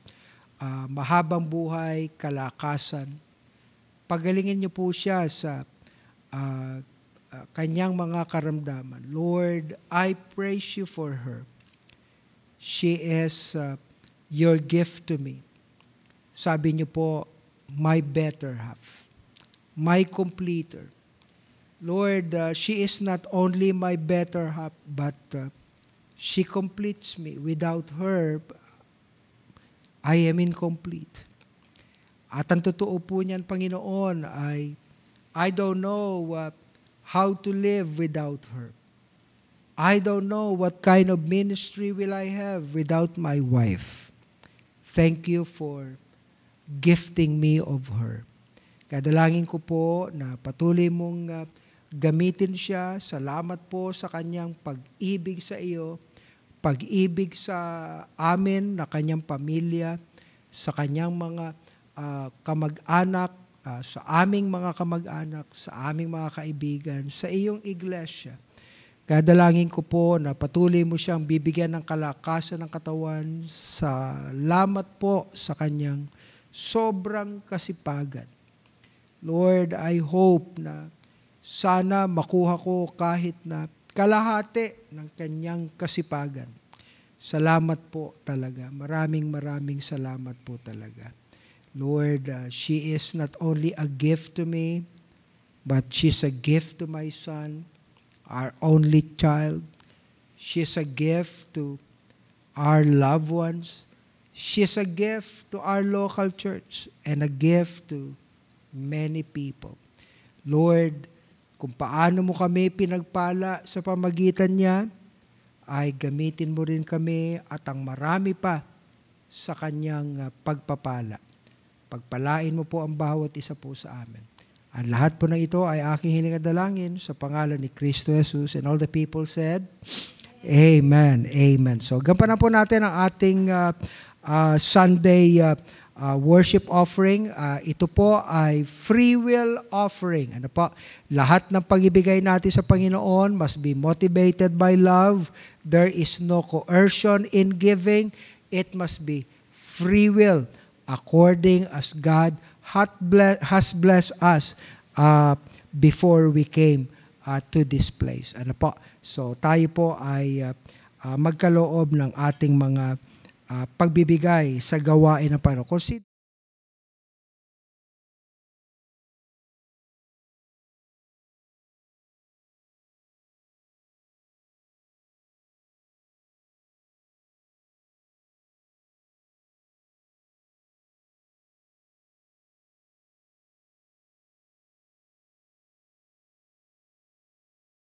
uh, mahabang buhay, kalakasan. Pagalingin niyo po siya sa uh, uh, kanyang mga karamdaman. Lord, I praise you for her. She is uh, your gift to me. Sabi niyo po, my better half, my completer. Lord, uh, she is not only my better half, but uh, she completes me. Without her, I am incomplete. At ang totoo po niyan, Panginoon, ay I don't know uh, how to live without her. I don't know what kind of ministry will I have without my wife. Thank you for gifting me of her. Kaya dalangin ko po na patuloy mong ah, gamitin siya. Salamat po sa kanyang pag-ibig sa iyo, pag-ibig sa amin na kanyang pamilya, sa kanyang mga uh, kamag-anak, uh, sa aming mga kamag-anak, sa aming mga kaibigan, sa iyong iglesia. Kaya dalangin ko po na patuloy mo siyang bibigyan ng kalakasan ng katawan. Salamat po sa kanyang sobrang kasipagan. Lord, I hope na sana makuha ko kahit na kalahati ng kanyang kasipagan. Salamat po talaga. Maraming maraming salamat po talaga. Lord, uh, she is not only a gift to me, but she's a gift to my son, our only child. She's a gift to our loved ones. She is a gift to our local church and a gift to many people. Lord, kung paano mo kami pinagpala sa pamagitan niya, ay gamitin mo rin kami at ang marami pa sa kanyang ah, pagpapala. Pagpalain mo po ang bawat isa po sa amin. Ang lahat po ng ito ay aking dalangin sa pangalan ni Kristo Jesus and all the people said, Amen. Amen. So, gampanan po natin ang ating uh, uh, Sunday uh, uh, worship offering. Uh, ito po ay free will offering. Ano po? Lahat ng pagibigay natin sa Panginoon must be motivated by love. There is no coercion in giving. It must be free will according as God has blessed us uh, before we came uh, to this place. Ano po? So tayo po ay uh, uh, magkaloob ng ating mga uh, pagbibigay sa gawain ng Panginoon. Consider